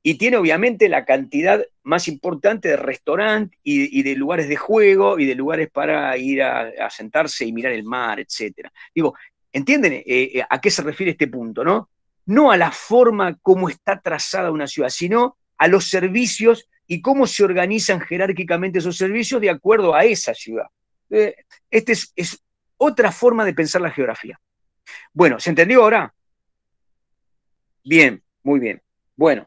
Y tiene obviamente la cantidad más importante de restaurantes y, de lugares de juego y de lugares para ir a, sentarse y mirar el mar, etc. Digo, ¿entienden eh, eh, a qué se refiere este punto, no? No a la forma como está trazada una ciudad, sino a los servicios y cómo se organizan jerárquicamente esos servicios de acuerdo a esa ciudad. Eh, este es otra forma de pensar la geografía. Bueno, ¿se entendió ahora? Bien, muy bien. Bueno,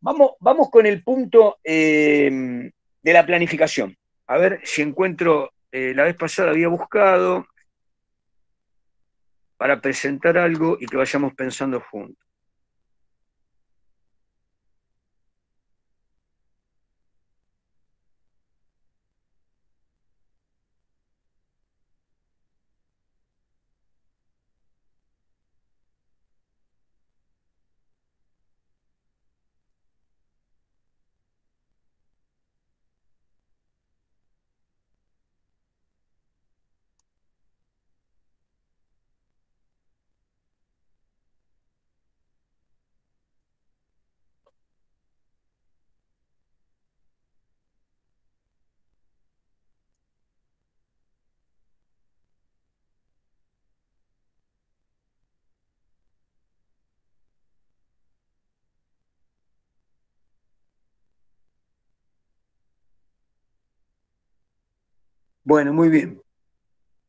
vamos, vamos con el punto em, de la planificación. A ver si encuentro, eh, la vez pasada había buscado para presentar algo y que vayamos pensando juntos. Bueno, muy bien.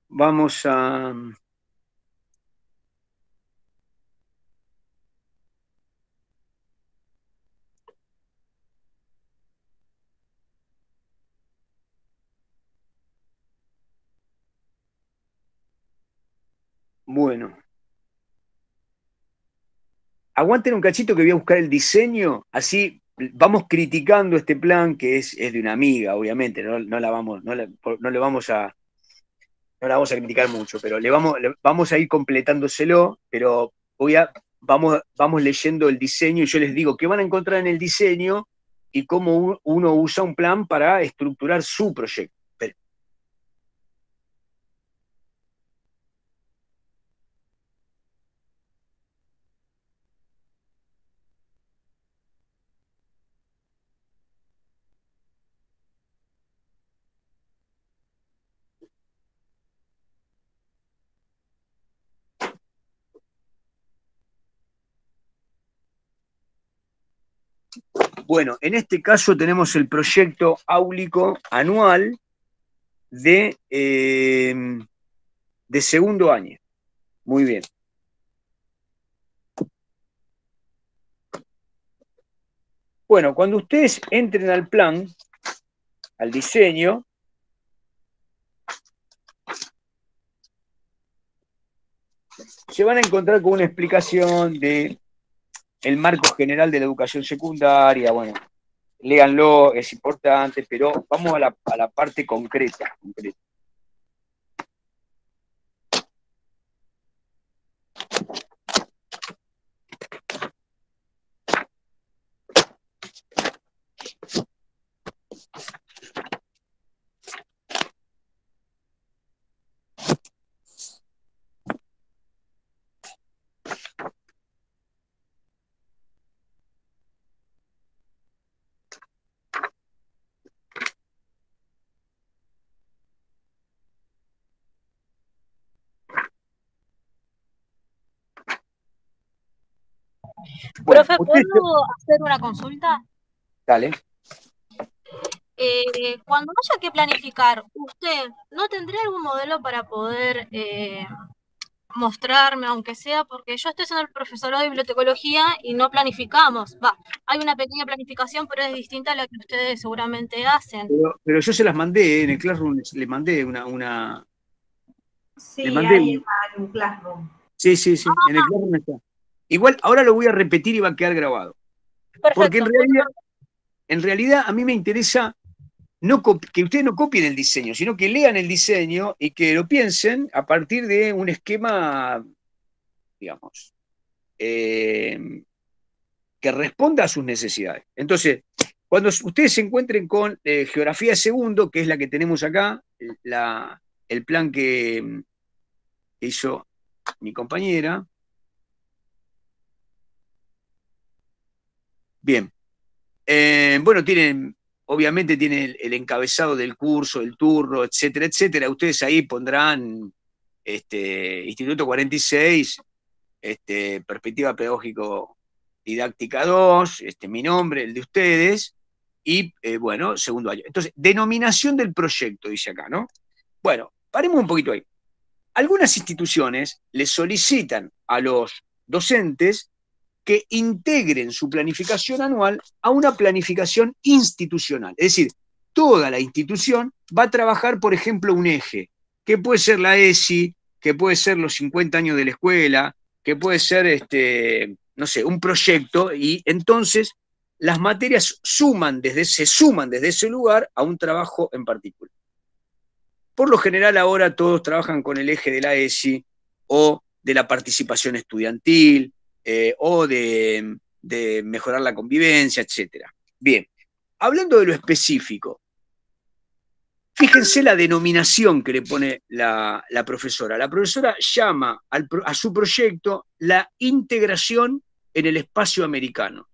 Vamos a... Bueno. Aguanten un cachito que voy a buscar el diseño, así vamos criticando este plan que es, es de una amiga, obviamente, no, no la vamos, no, le vamos a la vamos a criticar mucho, pero le vamos, vamos a ir completándoselo, pero voy a, vamos, vamos leyendo el diseño y yo les digo qué van a encontrar en el diseño y cómo uno usa un plan para estructurar su proyecto. Bueno, en este caso tenemos el proyecto áulico anual de, eh, de segundo año. Muy bien. Bueno, cuando ustedes entren al plan, al diseño, se van a encontrar con una explicación de el marco general de la educación secundaria, bueno, léanlo, es importante, pero vamos a la, parte concreta, concreta. Profe, ¿puedo hacer una consulta? Dale. Eh, cuando haya que planificar, ¿usted no tendría algún modelo para poder eh, mostrarme, aunque sea? Porque yo estoy siendo el profesorado de bibliotecología y no planificamos. Va, hay una pequeña planificación, pero es distinta a la que ustedes seguramente hacen. Pero, yo se las mandé, en el Classroom le mandé una... una... Sí, mandé hay un... Classroom. Sí, sí, sí, en el ah. Classroom está. Igual ahora lo voy a repetir y va a quedar grabado. Porque en realidad, a mí me interesa no que ustedes no copien el diseño, sino que lean el diseño y que lo piensen a partir de un esquema, digamos, eh, que responda a sus necesidades. Entonces, cuando ustedes se encuentren con eh, geografía segundo, que es la que tenemos acá, la, el plan que mm, hizo mi compañera, Bien. Eh, bueno, tienen, obviamente tienen el, encabezado del curso, el turno, etcétera, etcétera. Ustedes ahí pondrán este, Instituto 46, este, Perspectiva Pedagógico Didáctica 2, este, mi nombre, el de ustedes, y eh, bueno, segundo año. Entonces, denominación del proyecto, dice acá, ¿no? Bueno, paremos un poquito ahí. Algunas instituciones le solicitan a los docentes que integren su planificación anual a una planificación institucional. Es decir, toda la institución va a trabajar, por ejemplo, un eje, que puede ser la ESI, que puede ser los 50 años de la escuela, que puede ser, este, no sé, un proyecto, y entonces las materias suman desde, se suman desde ese lugar a un trabajo en particular. Por lo general ahora todos trabajan con el eje de la ESI o de la participación estudiantil eh, o de, mejorar la convivencia, etc. Bien, hablando de lo específico, fíjense la denominación que le pone la, profesora. La profesora llama a su proyecto la integración en el espacio americano.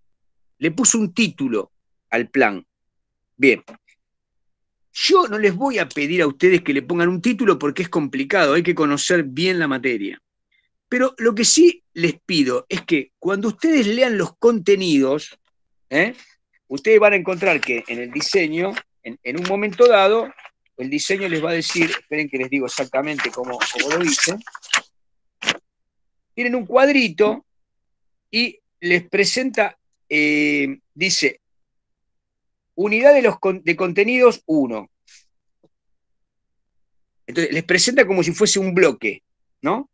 Le puso un título al plan. Bien, yo no les voy a pedir a ustedes que le pongan un título porque es complicado, hay que conocer bien la materia. Pero lo que sí les pido es que cuando ustedes lean los contenidos, ¿eh? ustedes van a encontrar que en el diseño, en, un momento dado, el diseño les va a decir, esperen que les digo exactamente cómo, lo hice, tienen un cuadrito y les presenta, eh, dice, unidad de, los, de contenidos 1. Entonces, les presenta como si fuese un bloque, ¿no?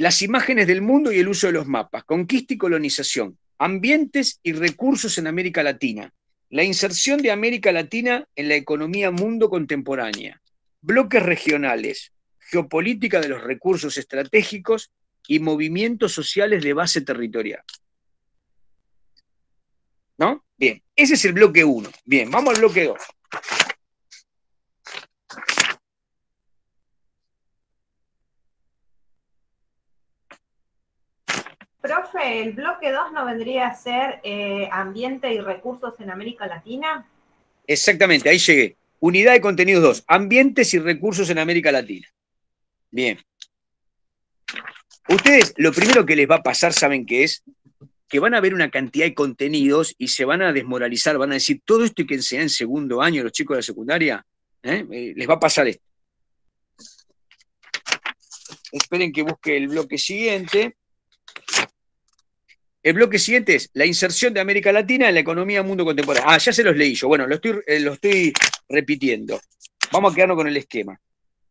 las imágenes del mundo y el uso de los mapas, conquista y colonización, ambientes y recursos en América Latina, la inserción de América Latina en la economía mundo contemporánea, bloques regionales, geopolítica de los recursos estratégicos y movimientos sociales de base territorial. ¿No? Bien, ese es el bloque 1. Bien, vamos al bloque 2. ¿el bloque 2 no vendría a ser eh, ambiente y recursos en América Latina? Exactamente, ahí llegué. Unidad de contenidos 2, ambientes y recursos en América Latina. Bien. Ustedes, lo primero que les va a pasar, ¿saben qué es? Que van a ver una cantidad de contenidos y se van a desmoralizar, van a decir, todo esto que enseñar en segundo año los chicos de la secundaria, ¿eh? Eh, les va a pasar esto. Esperen que busque el bloque siguiente. El bloque siguiente es la inserción de América Latina en la economía mundo contemporáneo. Ah, ya se los leí yo. Bueno, lo estoy, eh, repitiendo. Vamos a quedarnos con el esquema.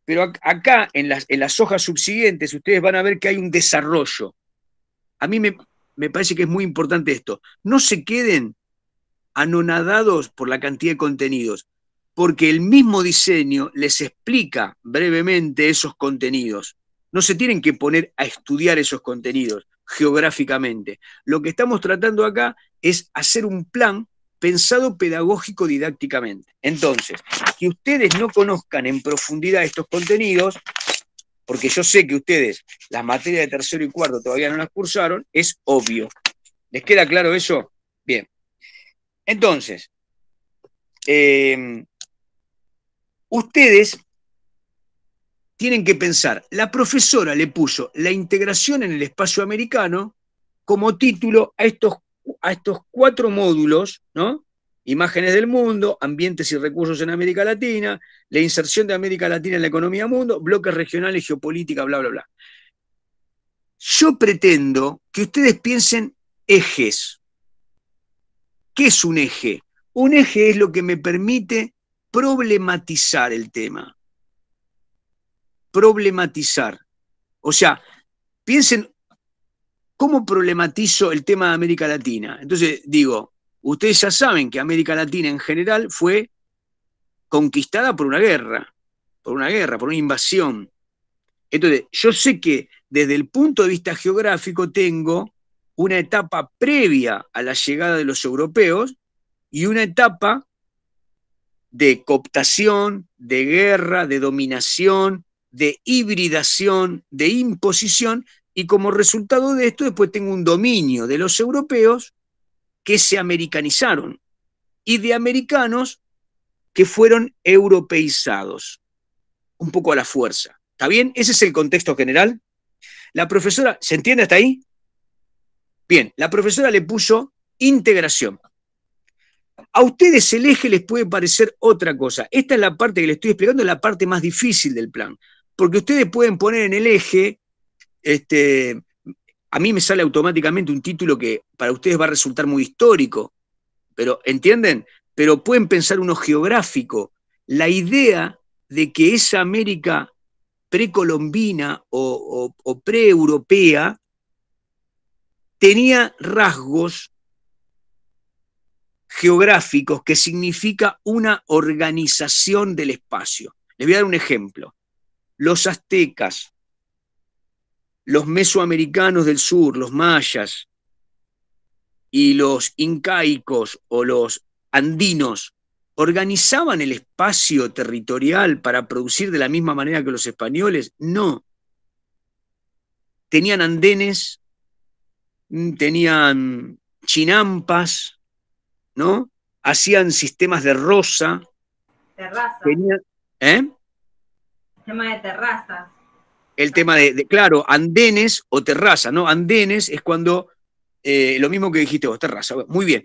Pero acá, en las, hojas subsiguientes, ustedes van a ver que hay un desarrollo. A mí me, me parece que es muy importante esto. No se queden anonadados por la cantidad de contenidos, porque el mismo diseño les explica brevemente esos contenidos. No se tienen que poner a estudiar esos contenidos geográficamente. Lo que estamos tratando acá es hacer un plan pensado pedagógico didácticamente. Entonces, que ustedes no conozcan en profundidad estos contenidos, porque yo sé que ustedes las materias de tercero y cuarto todavía no las cursaron, es obvio. ¿Les queda claro eso? Bien. Entonces, eh, ustedes tienen que pensar, la profesora le puso la integración en el espacio americano como título a estos, a estos cuatro módulos, ¿no? Imágenes del mundo, ambientes y recursos en América Latina, la inserción de América Latina en la economía mundo, bloques regionales, geopolítica, bla, bla, bla. Yo pretendo que ustedes piensen ejes. ¿Qué es un eje? Un eje es lo que me permite problematizar el tema problematizar. O sea, piensen, ¿cómo problematizo el tema de América Latina? Entonces digo, ustedes ya saben que América Latina en general fue conquistada por una guerra, por una guerra, por una invasión. Entonces, yo sé que desde el punto de vista geográfico tengo una etapa previa a la llegada de los europeos y una etapa de cooptación, de guerra, de dominación, de hibridación, de imposición, y como resultado de esto después tengo un dominio de los europeos que se americanizaron y de americanos que fueron europeizados, un poco a la fuerza. ¿Está bien? Ese es el contexto general. La profesora, ¿se entiende hasta ahí? Bien, la profesora le puso integración. A ustedes el eje les puede parecer otra cosa. Esta es la parte que le estoy explicando, es la parte más difícil del plan porque ustedes pueden poner en el eje, este, a mí me sale automáticamente un título que para ustedes va a resultar muy histórico, pero ¿entienden? Pero pueden pensar uno geográfico. La idea de que esa América precolombina o, preeuropea tenía rasgos geográficos que significa una organización del espacio. Les voy a dar un ejemplo los aztecas, los mesoamericanos del sur, los mayas, y los incaicos o los andinos organizaban el espacio territorial para producir de la misma manera que los españoles? No. Tenían andenes, mm, tenían chinampas, ¿no? Hacían sistemas de rosa. Tenían, ¿eh? tema de terrazas. El tema de, claro, andenes o terraza, ¿no? Andenes es cuando, eh, lo mismo que dijiste vos, terraza. Muy bien.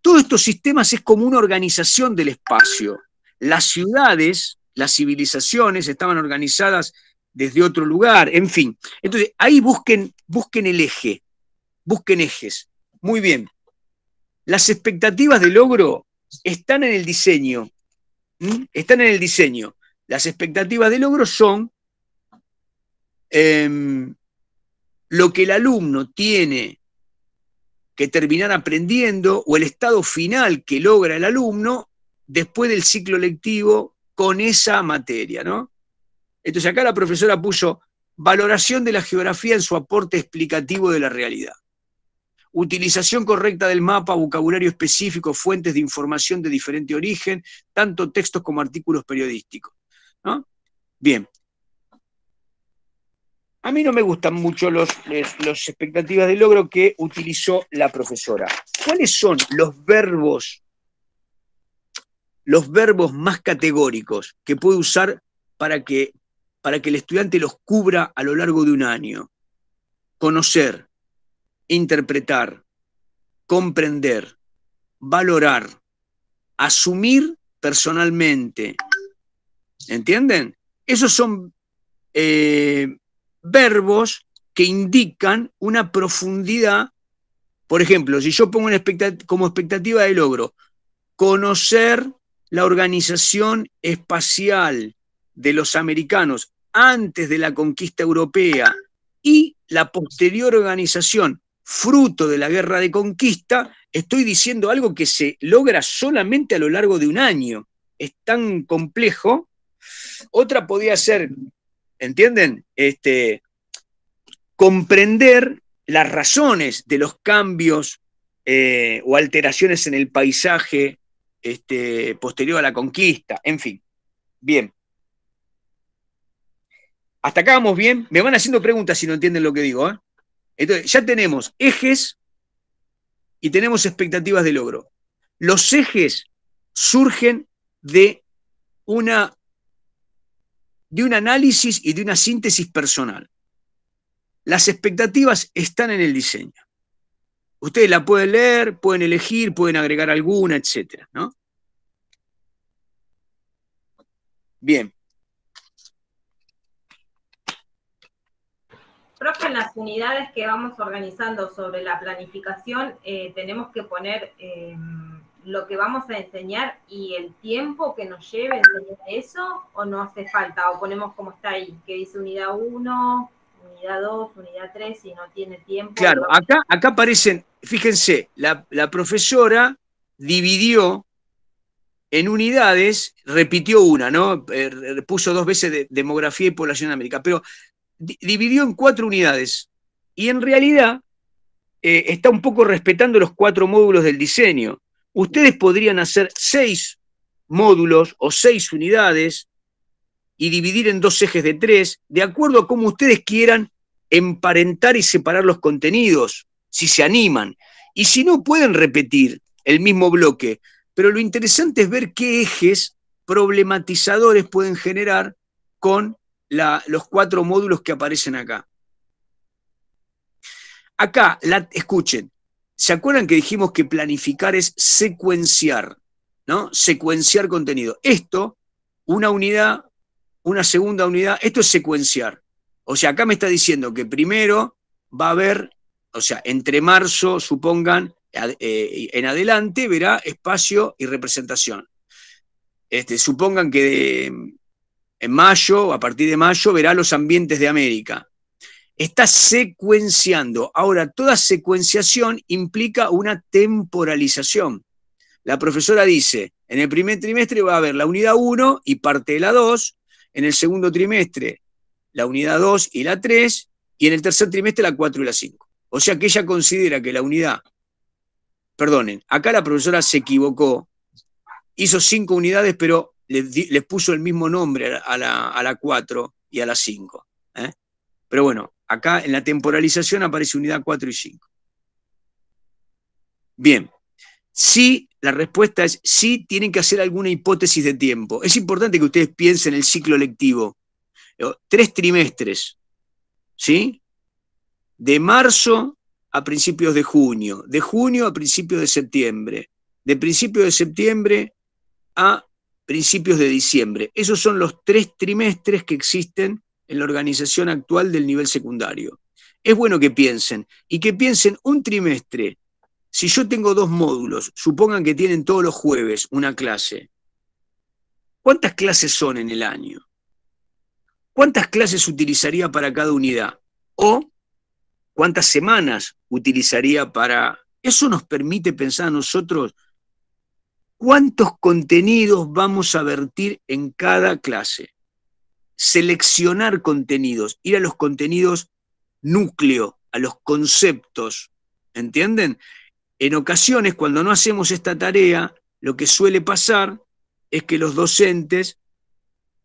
todos estos sistemas es como una organización del espacio. Las ciudades, las civilizaciones estaban organizadas desde otro lugar, en fin. Entonces, ahí busquen, busquen el eje, busquen ejes. Muy bien. Las expectativas de logro están en el diseño. ¿Mm? Están en el diseño. Las expectativas de logro son em, lo que el alumno tiene que terminar aprendiendo o el estado final que logra el alumno después del ciclo lectivo con esa materia, ¿no? Entonces acá la profesora puso valoración de la geografía en su aporte explicativo de la realidad. Utilización correcta del mapa, vocabulario específico, fuentes de información de diferente origen, tanto textos como artículos periodísticos. Bien. A mí no me gustan mucho las los expectativas de logro que utilizó la profesora. ¿Cuáles son los verbos, los verbos más categóricos que puede usar para que, para que el estudiante los cubra a lo largo de un año? Conocer, interpretar, comprender, valorar, asumir personalmente, ¿entienden? Esos son eh, verbos que indican una profundidad. Por ejemplo, si yo pongo como expectativa de logro, conocer la organización espacial de los americanos antes de la conquista europea y la posterior organización fruto de la guerra de conquista, estoy diciendo algo que se logra solamente a lo largo de un año. Es tan complejo otra podía ser, ¿entienden? Este, comprender las razones de los cambios eh, o alteraciones en el paisaje este, posterior a la conquista, en fin. Bien. Hasta acá vamos bien. Me van haciendo preguntas si no entienden lo que digo. ¿eh? Entonces, ya tenemos ejes y tenemos expectativas de logro. Los ejes surgen de una de un análisis y de una síntesis personal. Las expectativas están en el diseño. Ustedes la pueden leer, pueden elegir, pueden agregar alguna, etcétera, ¿no? Bien. Profe, en las unidades que vamos organizando sobre la planificación, eh, tenemos que poner eh, lo que vamos a enseñar y el tiempo que nos lleve enseñar eso o no hace falta? ¿O ponemos como está ahí? Que dice unidad 1, unidad 2, unidad 3, y no tiene tiempo. Claro, acá, acá aparecen, fíjense, la, profesora dividió en unidades, repitió una, ¿no? Eh, puso dos veces demografía y población de América, pero dividió en cuatro unidades. Y en realidad eh, está un poco respetando los cuatro módulos del diseño ustedes podrían hacer seis módulos o seis unidades y dividir en dos ejes de tres, de acuerdo a cómo ustedes quieran emparentar y separar los contenidos, si se animan. Y si no, pueden repetir el mismo bloque. Pero lo interesante es ver qué ejes problematizadores pueden generar con los cuatro módulos que aparecen acá. Acá, la, escuchen, ¿Se acuerdan que dijimos que planificar es secuenciar, ¿no? Secuenciar contenido. Esto, una unidad, una segunda unidad, esto es secuenciar. O sea, acá me está diciendo que primero va a haber, o sea, entre marzo, supongan, eh, en adelante verá espacio y representación. Este, supongan que em, en mayo, a partir de mayo, verá los ambientes de América. Está secuenciando. Ahora, toda secuenciación implica una temporalización. La profesora dice, en el primer trimestre va a haber la unidad 1 y parte de la 2, en el segundo trimestre la unidad 2 y la 3, y en el tercer trimestre la 4 y la 5. O sea que ella considera que la unidad, perdonen, acá la profesora se equivocó, hizo 5 unidades, pero les, puso el mismo nombre a la, 4 y a la 5. ¿eh? Pero bueno, Acá en la temporalización aparece unidad 4 y 5. Bien, sí, la respuesta es sí, tienen que hacer alguna hipótesis de tiempo. Es importante que ustedes piensen el ciclo lectivo. Eh, tres trimestres, ¿sí? De marzo a principios de junio, de junio a principios de septiembre, de principios de septiembre a principios de diciembre. Esos son los tres trimestres que existen en la organización actual del nivel secundario. Es bueno que piensen y que piensen un trimestre. Si yo tengo dos módulos, supongan que tienen todos los jueves una clase. ¿Cuántas clases son en el año? ¿Cuántas clases utilizaría para cada unidad? ¿O cuántas semanas utilizaría para... Eso nos permite pensar a nosotros cuántos contenidos vamos a vertir en cada clase seleccionar contenidos, ir a los contenidos núcleo, a los conceptos, ¿entienden? En ocasiones, cuando no hacemos esta tarea, lo que suele pasar es que los docentes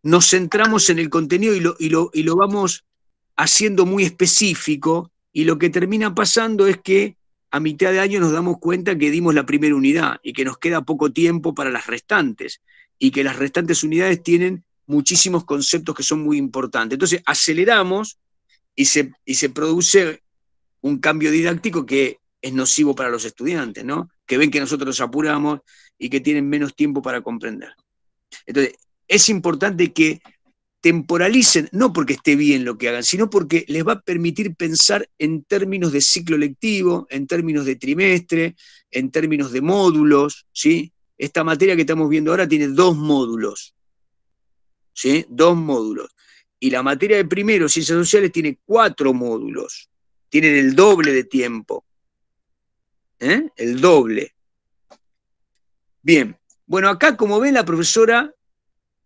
nos centramos en el contenido y lo, y lo vamos haciendo muy específico y lo que termina pasando es que a mitad de año nos damos cuenta que dimos la primera unidad y que nos queda poco tiempo para las restantes y que las restantes unidades tienen muchísimos conceptos que son muy importantes. Entonces aceleramos y se, y se produce un cambio didáctico que es nocivo para los estudiantes, ¿no? Que ven que nosotros apuramos y que tienen menos tiempo para comprender. Entonces, es importante que temporalicen, no porque esté bien lo que hagan, sino porque les va a permitir pensar en términos de ciclo lectivo, en términos de trimestre, en términos de módulos, ¿sí? Esta materia que estamos viendo ahora tiene dos módulos, Dos módulos. Y la materia de primero, ciencias sociales, tiene cuatro módulos. Tienen el doble de tiempo. ¿Eh? El doble. Bien. Bueno, acá como ven la profesora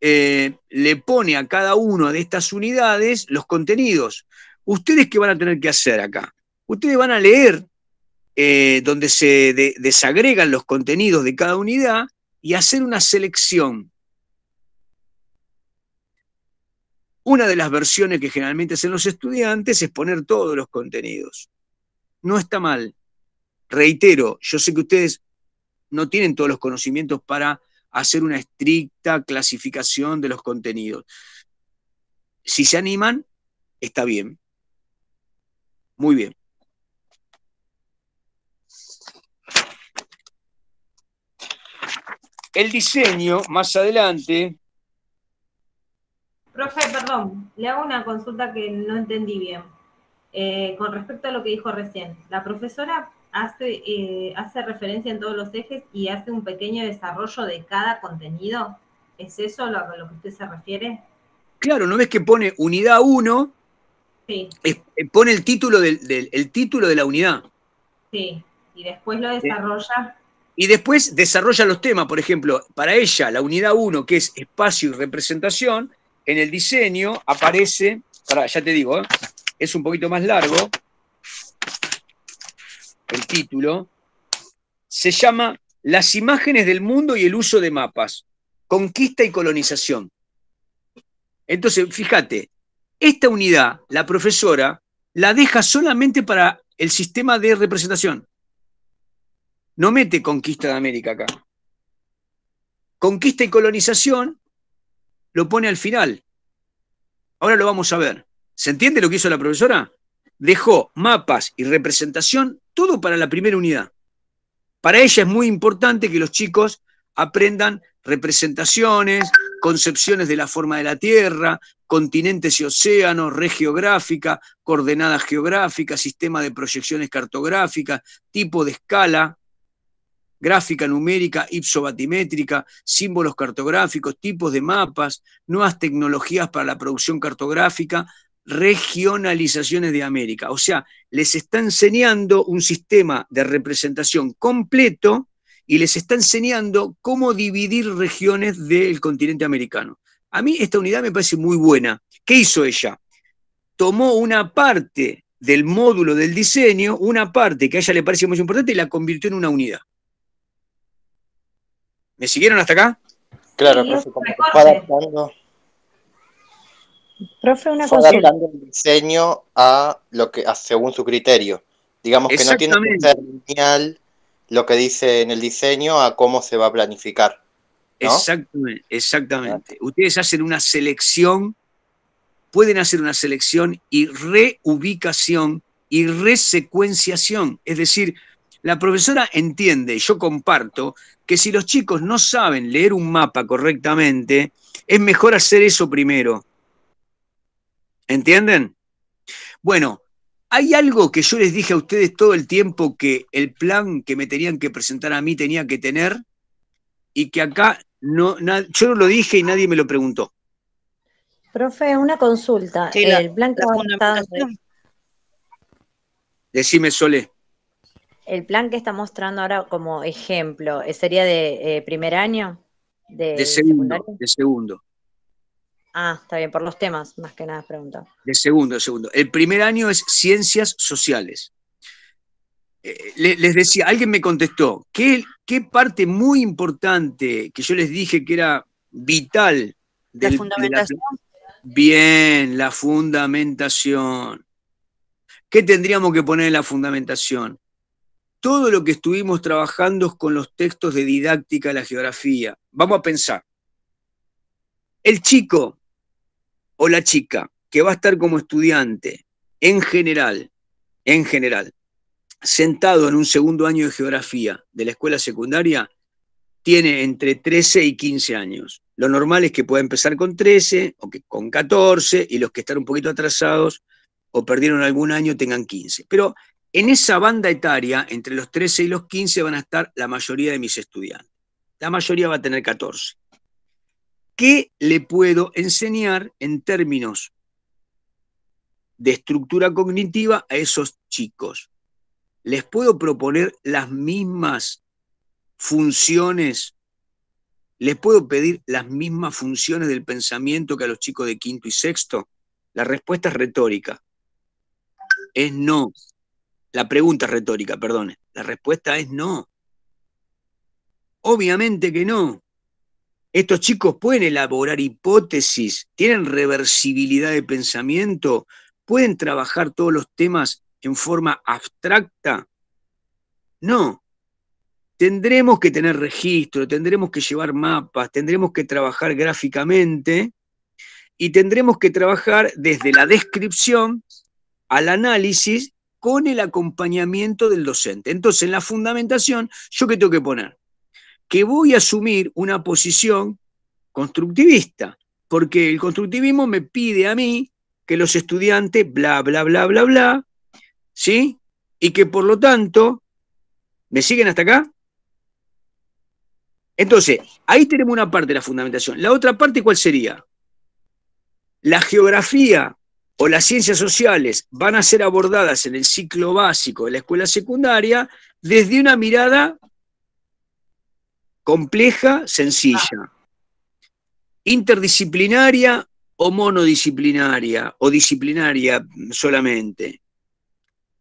eh, le pone a cada una de estas unidades los contenidos. ¿Ustedes qué van a tener que hacer acá? Ustedes van a leer eh, donde se desagregan los contenidos de cada unidad y hacer una selección Una de las versiones que generalmente hacen los estudiantes es poner todos los contenidos. No está mal. Reitero, yo sé que ustedes no tienen todos los conocimientos para hacer una estricta clasificación de los contenidos. Si se animan, está bien. Muy bien. El diseño, más adelante, Profe, perdón, le hago una consulta que no entendí bien. Eh, con respecto a lo que dijo recién, la profesora hace, eh, hace referencia en todos los ejes y hace un pequeño desarrollo de cada contenido. ¿Es eso lo, a lo que usted se refiere? Claro, ¿no ves que pone unidad 1? Sí. Eh, pone el título, el título de la unidad. Sí, y después lo desarrolla. Y después desarrolla los temas, por ejemplo, para ella, la unidad 1, que es espacio y representación, en el diseño aparece, para, ya te digo, ¿eh? es un poquito más largo el título, se llama Las imágenes del mundo y el uso de mapas, conquista y colonización. Entonces, fíjate, esta unidad, la profesora, la deja solamente para el sistema de representación. No mete conquista de América acá. Conquista y colonización lo pone al final. Ahora lo vamos a ver. ¿Se entiende lo que hizo la profesora? Dejó mapas y representación, todo para la primera unidad. Para ella es muy importante que los chicos aprendan representaciones, concepciones de la forma de la Tierra, continentes y océanos, red geográfica, coordenadas geográficas, sistema de proyecciones cartográficas, tipo de escala, gráfica numérica ipsobatimétrica, símbolos cartográficos, tipos de mapas, nuevas tecnologías para la producción cartográfica, regionalizaciones de América. O sea, les está enseñando un sistema de representación completo y les está enseñando cómo dividir regiones del continente americano. A mí esta unidad me parece muy buena. ¿Qué hizo ella? Tomó una parte del módulo del diseño, una parte que a ella le parecía muy importante y la convirtió en una unidad. ¿Me siguieron hasta acá? Claro, profe, como fue adaptando, profe, una cosa. adaptando el diseño a lo que según su criterio. Digamos que no tiene que ser lineal lo que dice en el diseño a cómo se va a planificar. Exactamente, exactamente. Ustedes hacen una selección, pueden hacer una selección y reubicación y resecuenciación. Es decir, la profesora entiende, yo comparto, que si los chicos no saben leer un mapa correctamente, es mejor hacer eso primero. ¿Entienden? Bueno, hay algo que yo les dije a ustedes todo el tiempo que el plan que me tenían que presentar a mí tenía que tener y que acá no, yo no lo dije y nadie me lo preguntó. Profe, una consulta. el plan que Decime, Sole el plan que está mostrando ahora como ejemplo, eh, ¿sería de eh, primer año? De, segundo, de segundo. Ah, está bien, por los temas, más que nada pregunta. De segundo, de segundo. El primer año es ciencias sociales. Eh, les, decía, alguien me contestó, ¿qué, ¿qué parte muy importante que yo les dije que era vital la fundamentación? bien, la fundamentación. ¿Qué tendríamos que poner en la fundamentación? todo lo que estuvimos trabajando con los textos de didáctica, la geografía. Vamos a pensar. El chico o la chica que va a estar como estudiante, en general, en general, sentado en un segundo año de geografía de la escuela secundaria, tiene entre 13 y 15 años. Lo normal es que pueda empezar con 13 o con 14 y los que están un poquito atrasados o perdieron algún año tengan 15. Pero en esa banda etaria, entre los 13 y los 15, van a estar la mayoría de mis estudiantes. La mayoría va a tener 14. ¿Qué le puedo enseñar en términos de estructura cognitiva a esos chicos? Les puedo proponer las mismas funciones, les puedo pedir las mismas funciones del pensamiento que a los chicos de quinto y sexto. La respuesta es retórica. Es no. La pregunta es retórica, perdone. La respuesta es no. Obviamente que no. Estos chicos pueden elaborar hipótesis, tienen reversibilidad de pensamiento, pueden trabajar todos los temas en forma abstracta. No. Tendremos que tener registro, tendremos que llevar mapas, tendremos que trabajar gráficamente y tendremos que trabajar desde la descripción al análisis con el acompañamiento del docente. Entonces, en la fundamentación, ¿yo qué tengo que poner? Que voy a asumir una posición constructivista, porque el constructivismo me pide a mí que los estudiantes, bla, bla, bla, bla, bla, ¿sí? Y que por lo tanto, ¿me siguen hasta acá? Entonces, ahí tenemos una parte de la fundamentación. La otra parte, ¿cuál sería? La geografía o las ciencias sociales van a ser abordadas en el ciclo básico de la escuela secundaria desde una mirada compleja, sencilla, interdisciplinaria o monodisciplinaria o disciplinaria solamente.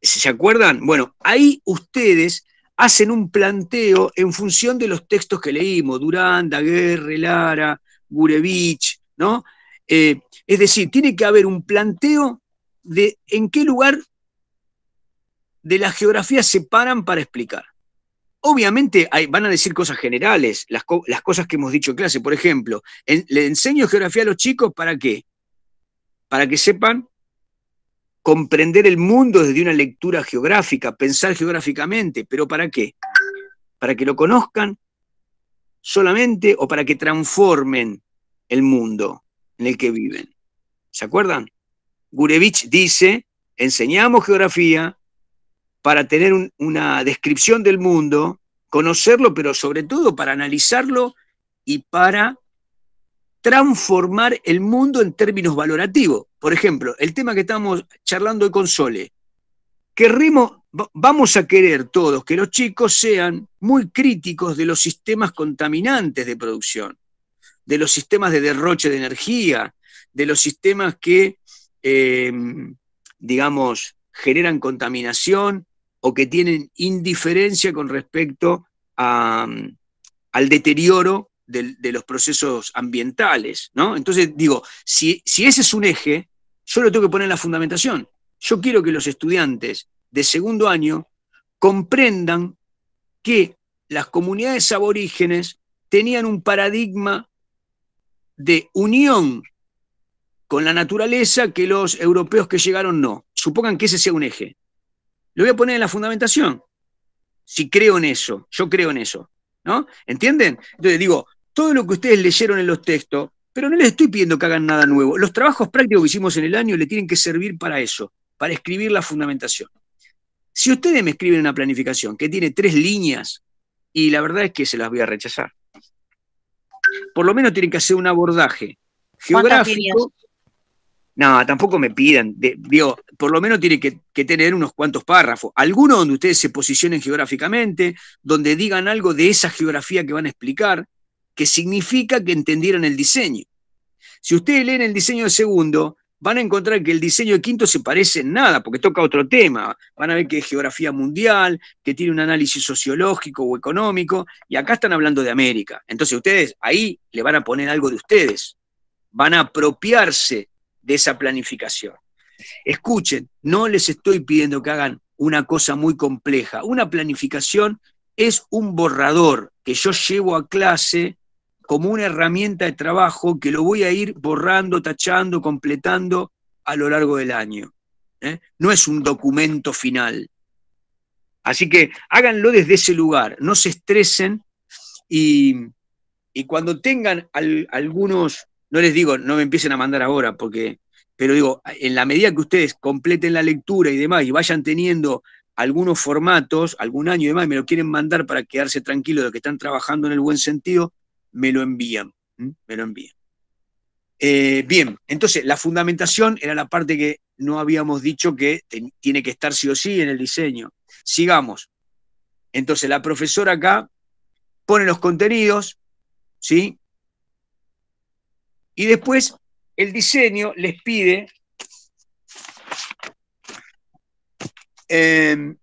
¿Se acuerdan? Bueno, ahí ustedes hacen un planteo en función de los textos que leímos, Durán, Guerre, Lara, Gurevich, ¿no? Eh, es decir, tiene que haber un planteo de en qué lugar de la geografía se paran para explicar. Obviamente van a decir cosas generales, las, cosas que hemos dicho en clase. Por ejemplo, le enseño geografía a los chicos para qué? Para que sepan comprender el mundo desde una lectura geográfica, pensar geográficamente, pero ¿para qué? Para que lo conozcan solamente o para que transformen el mundo en el que viven. ¿Se acuerdan? Gurevich dice, enseñamos geografía para tener una descripción del mundo, conocerlo, pero sobre todo para analizarlo y para transformar el mundo en términos valorativos. Por ejemplo, el tema que estamos charlando hoy con Sole. vamos a querer todos que los chicos sean muy críticos de los sistemas contaminantes de producción, de los sistemas de derroche de energía, de los sistemas que, eh, digamos, generan contaminación o que tienen indiferencia con respecto mm, al deterioro de, los procesos ambientales. ¿no? Entonces, digo, si, si ese es un eje, yo lo tengo que poner en la fundamentación. Yo quiero que los estudiantes de segundo año comprendan que las comunidades aborígenes tenían un paradigma de unión con la naturaleza que los europeos que llegaron no. Supongan que ese sea un eje. Lo voy a poner en la fundamentación. Si creo en eso, yo creo en eso. ¿No? ¿Entienden? Entonces digo, todo lo que ustedes leyeron en los textos, pero no les estoy pidiendo que hagan nada nuevo. Los trabajos prácticos que hicimos en el año le tienen que servir para eso, para escribir la fundamentación. Si ustedes me escriben una planificación que tiene tres líneas, y la verdad es que se las voy a rechazar. Por lo menos tienen que hacer un abordaje geográfico. No, tampoco me pidan. por lo menos tiene que, tener unos cuantos párrafos. Alguno donde ustedes se posicionen geográficamente, donde digan algo de esa geografía que van a explicar, que significa que entendieron el diseño. Si ustedes leen el diseño de segundo, van a encontrar que el diseño de quinto se parece en nada, porque toca otro tema. Van a ver que es geografía mundial, que tiene un análisis sociológico o económico, y acá están hablando de América. Entonces ustedes ahí le van a poner algo de ustedes. Van a apropiarse de esa planificación. Escuchen, no les estoy pidiendo que hagan una cosa muy compleja. Una planificación es un borrador que yo llevo a clase como una herramienta de trabajo que lo voy a ir borrando, tachando, completando a lo largo del año. ¿eh? No es un documento final. Así que háganlo desde ese lugar, no se estresen y, cuando tengan algunos no les digo, no me empiecen a mandar ahora, porque, pero digo, en la medida que ustedes completen la lectura y demás y vayan teniendo algunos formatos, algún año y demás, y me lo quieren mandar para quedarse tranquilos de que están trabajando en el buen sentido, me lo envían, me lo envían. Eh, bien, entonces la fundamentación era la parte que no habíamos dicho que tiene que estar sí o sí en el diseño. Sigamos. Entonces la profesora acá pone los contenidos, ¿sí? Y después el diseño les pide em,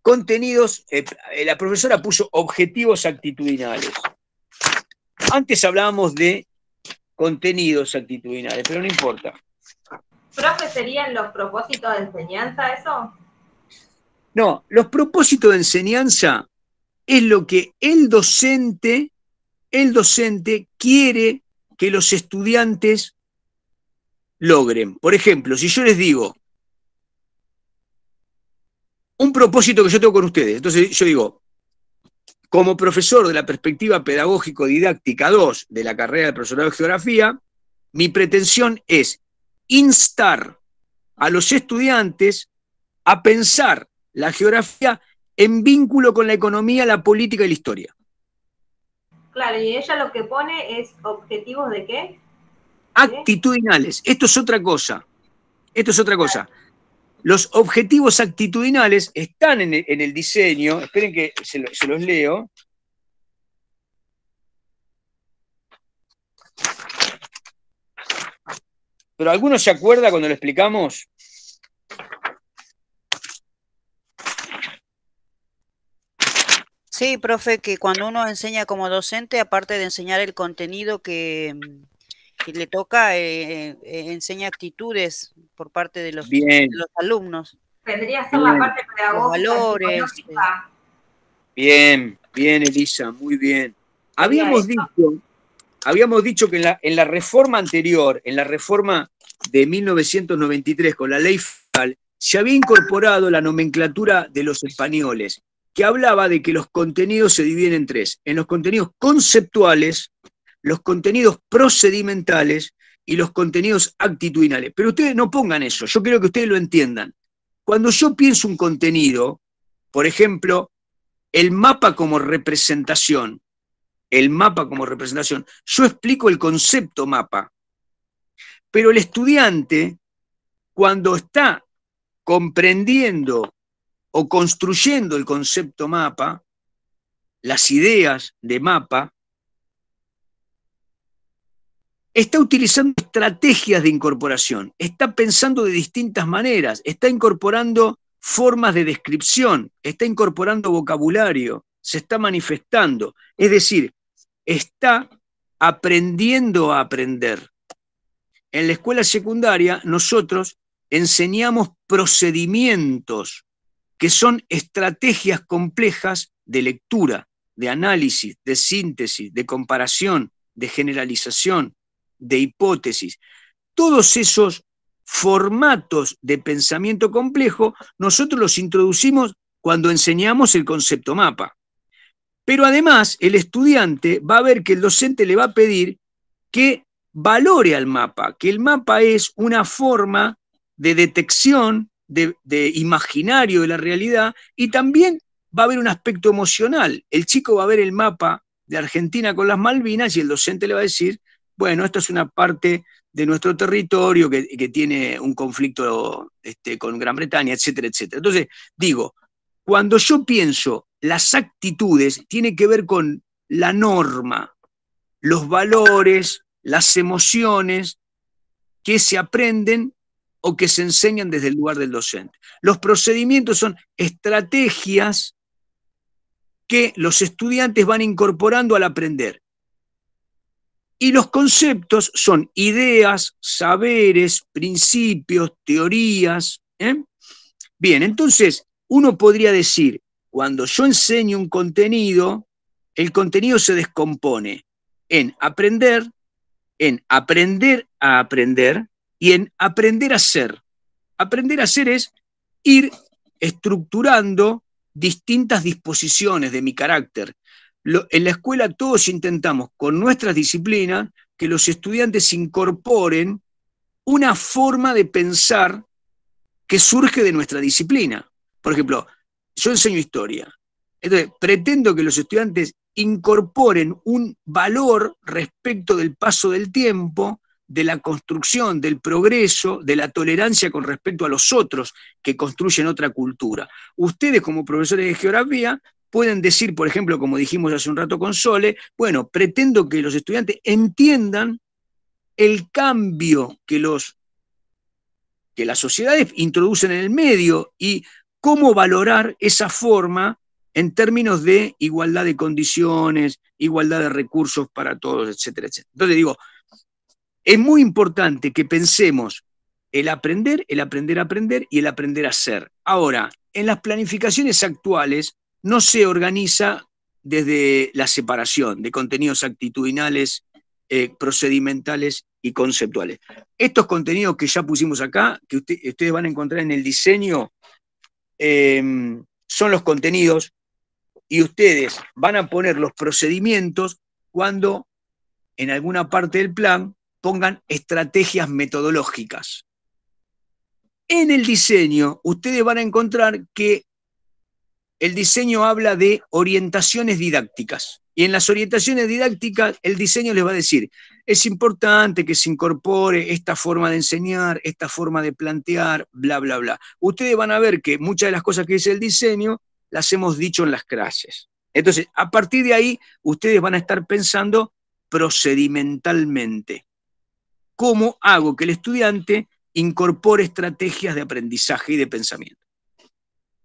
contenidos, eh, eh, la profesora puso objetivos actitudinales. Antes hablábamos de contenidos actitudinales, pero no importa. ¿Profe serían los propósitos de enseñanza eso? No, los propósitos de enseñanza es lo que el docente el docente quiere que los estudiantes logren. Por ejemplo, si yo les digo un propósito que yo tengo con ustedes, entonces yo digo, como profesor de la perspectiva pedagógico-didáctica 2 de la carrera de profesorado de geografía, mi pretensión es instar a los estudiantes a pensar la geografía en vínculo con la economía, la política y la historia. Claro, y ella lo que pone es objetivos de qué? Actitudinales. Esto es otra cosa. Esto es otra cosa. Los objetivos actitudinales están en el, diseño. Esperen que se, se los leo. Pero ¿Alguno se acuerda cuando lo explicamos Sí, profe, que cuando uno enseña como docente, aparte de enseñar el contenido que, mm, le toca, eh, eh, enseña actitudes por parte de los, alumnos. Tendría que ser la parte pedagógica. valores. Bien, bien, Elisa, muy bien. Habíamos dicho, habíamos dicho que en la, en la reforma anterior, en la reforma de 1993 con la ley FAL, se había incorporado la nomenclatura de los españoles que hablaba de que los contenidos se dividen en tres, en los contenidos conceptuales, los contenidos procedimentales y los contenidos actitudinales. Pero ustedes no pongan eso, yo quiero que ustedes lo entiendan. Cuando yo pienso un contenido, por ejemplo, el mapa como representación, el mapa como representación, yo explico el concepto mapa, pero el estudiante, cuando está comprendiendo o construyendo el concepto mapa, las ideas de mapa, está utilizando estrategias de incorporación, está pensando de distintas maneras, está incorporando formas de descripción, está incorporando vocabulario, se está manifestando, es decir, está aprendiendo a aprender. En la escuela secundaria nosotros enseñamos procedimientos que son estrategias complejas de lectura, de análisis, de síntesis, de comparación, de generalización, de hipótesis. Todos esos formatos de pensamiento complejo nosotros los introducimos cuando enseñamos el concepto mapa. Pero además el estudiante va a ver que el docente le va a pedir que valore al mapa, que el mapa es una forma de detección de, imaginario de la realidad y también va a haber un aspecto emocional. El chico va a ver el mapa de Argentina con las Malvinas y el docente le va a decir, bueno, esto es una parte de nuestro territorio que, tiene un conflicto este, con Gran Bretaña, etcétera, etcétera. Entonces, digo, cuando yo pienso las actitudes, tiene que ver con la norma, los valores, las emociones que se aprenden o que se enseñan desde el lugar del docente. Los procedimientos son estrategias que los estudiantes van incorporando al aprender. Y los conceptos son ideas, saberes, principios, teorías. ¿eh? Bien, entonces uno podría decir, cuando yo enseño un contenido, el contenido se descompone en aprender, en aprender a aprender, y en aprender a ser. Aprender a ser es ir estructurando distintas disposiciones de mi carácter. en la escuela todos intentamos con nuestras disciplinas que los estudiantes incorporen una forma de pensar que surge de nuestra disciplina. Por ejemplo, yo enseño historia. Entonces, pretendo que los estudiantes incorporen un valor respecto del paso del tiempo de la construcción, del progreso, de la tolerancia con respecto a los otros que construyen otra cultura. Ustedes como profesores de geografía pueden decir, por ejemplo, como dijimos hace un rato con Sole, bueno, pretendo que los estudiantes entiendan el cambio que los que las sociedades introducen en el medio y cómo valorar esa forma en términos de igualdad de condiciones, igualdad de recursos para todos, etcétera, etcétera. Entonces digo, es muy importante que pensemos el aprender, el aprender a aprender y el aprender a ser. Ahora, en las planificaciones actuales no se organiza desde la separación de contenidos actitudinales, eh, procedimentales y conceptuales. Estos contenidos que ya pusimos acá, que ustedes van a encontrar en el diseño, em, son los contenidos y ustedes van a poner los procedimientos cuando en alguna parte del plan pongan estrategias metodológicas. En el diseño, ustedes van a encontrar que el diseño habla de orientaciones didácticas. Y en las orientaciones didácticas, el diseño les va a decir, es importante que se incorpore esta forma de enseñar, esta forma de plantear, bla, bla, bla. Ustedes van a ver que muchas de las cosas que dice el diseño las hemos dicho en las clases. Entonces, a partir de ahí, ustedes van a estar pensando procedimentalmente cómo hago que el estudiante incorpore estrategias de aprendizaje y de pensamiento.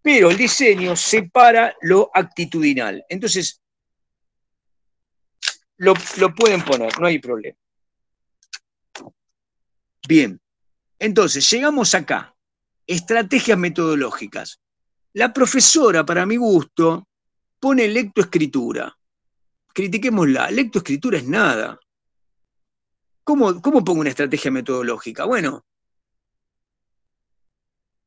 Pero el diseño separa lo actitudinal. Entonces, lo, pueden poner, no hay problema. Bien, entonces llegamos acá. Estrategias metodológicas. La profesora, para mi gusto, pone lectoescritura. Critiquémosla. Lectoescritura es nada. ¿Cómo, pongo una estrategia metodológica? Bueno,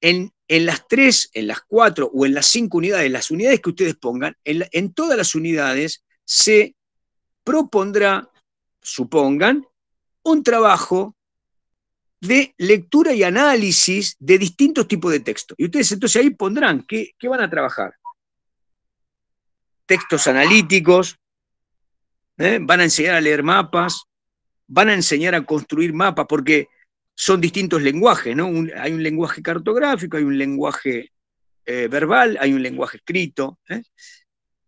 en, las tres, en las cuatro o en las cinco unidades, las unidades que ustedes pongan, en, todas las unidades se propondrá, supongan, un trabajo de lectura y análisis de distintos tipos de texto. Y ustedes entonces ahí pondrán qué, van a trabajar. Textos analíticos, ¿eh? van a enseñar a leer mapas, van a enseñar a construir mapas, porque son distintos lenguajes, ¿no? hay un lenguaje cartográfico, hay un lenguaje eh, verbal, hay un lenguaje escrito. ¿eh?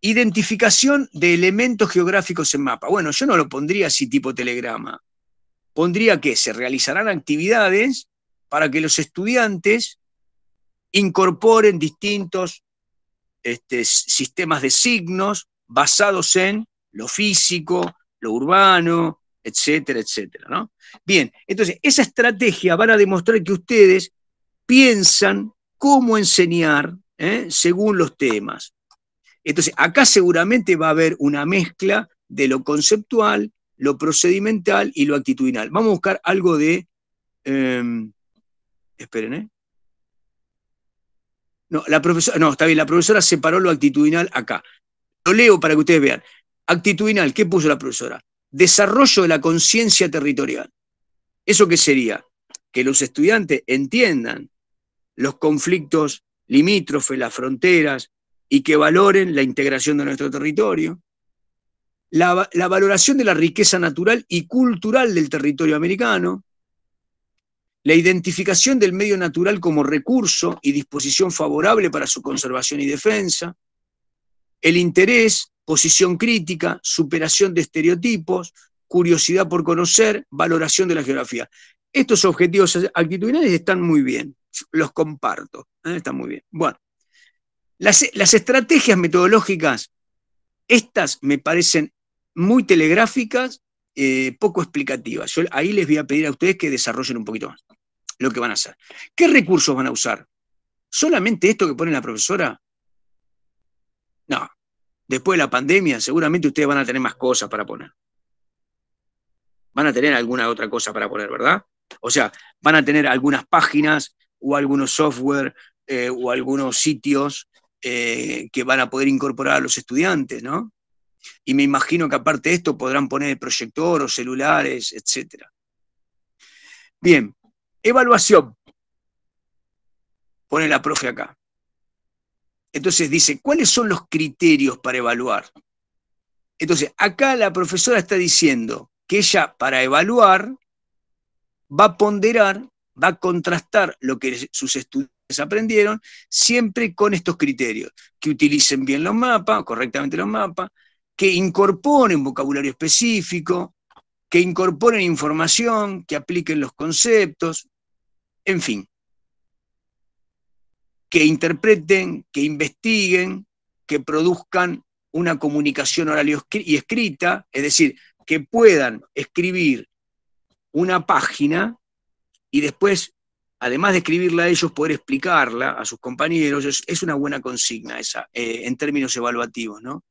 Identificación de elementos geográficos en mapa. Bueno, yo no lo pondría así tipo telegrama. Pondría que se realizarán actividades para que los estudiantes incorporen distintos este, sistemas de signos basados en lo físico, lo urbano, etcétera, etcétera. ¿no? Bien, entonces esa estrategia van a demostrar que ustedes piensan cómo enseñar ¿eh? según los temas. Entonces, acá seguramente va a haber una mezcla de lo conceptual, lo procedimental y lo actitudinal. Vamos a buscar algo de... Em, esperen, ¿eh? No, la profesora, no, está bien, la profesora separó lo actitudinal acá. Lo leo para que ustedes vean. Actitudinal, ¿qué puso la profesora? desarrollo de la conciencia territorial. ¿Eso qué sería? Que los estudiantes entiendan los conflictos limítrofes, las fronteras, y que valoren la integración de nuestro territorio, la, la, valoración de la riqueza natural y cultural del territorio americano, la identificación del medio natural como recurso y disposición favorable para su conservación y defensa, el interés posición crítica, superación de estereotipos, curiosidad por conocer, valoración de la geografía. Estos objetivos actitudinales están muy bien, los comparto, ¿eh? están muy bien. Bueno, las, estrategias metodológicas, estas me parecen muy telegráficas, eh, poco explicativas. Yo ahí les voy a pedir a ustedes que desarrollen un poquito más lo que van a hacer. ¿Qué recursos van a usar? ¿Solamente esto que pone la profesora? No, después de la pandemia, seguramente ustedes van a tener más cosas para poner. Van a tener alguna otra cosa para poner, ¿verdad? O sea, van a tener algunas páginas o algunos software eh, o algunos sitios eh, que van a poder incorporar a los estudiantes, ¿no? Y me imagino que aparte de esto podrán poner proyector o celulares, etc. Bien, evaluación. Pone la profe acá. Entonces dice, ¿cuáles son los criterios para evaluar? Entonces, acá la profesora está diciendo que ella para evaluar va a ponderar, va a contrastar lo que sus estudiantes aprendieron, siempre con estos criterios, que utilicen bien los mapas, correctamente los mapas, que incorporen vocabulario específico, que incorporen información, que apliquen los conceptos, en fin que interpreten, que investiguen, que produzcan una comunicación oral y escrita, es decir, que puedan escribir una página y después, además de escribirla a ellos, poder explicarla a sus compañeros, es, una buena consigna esa, eh, en términos evaluativos, ¿no?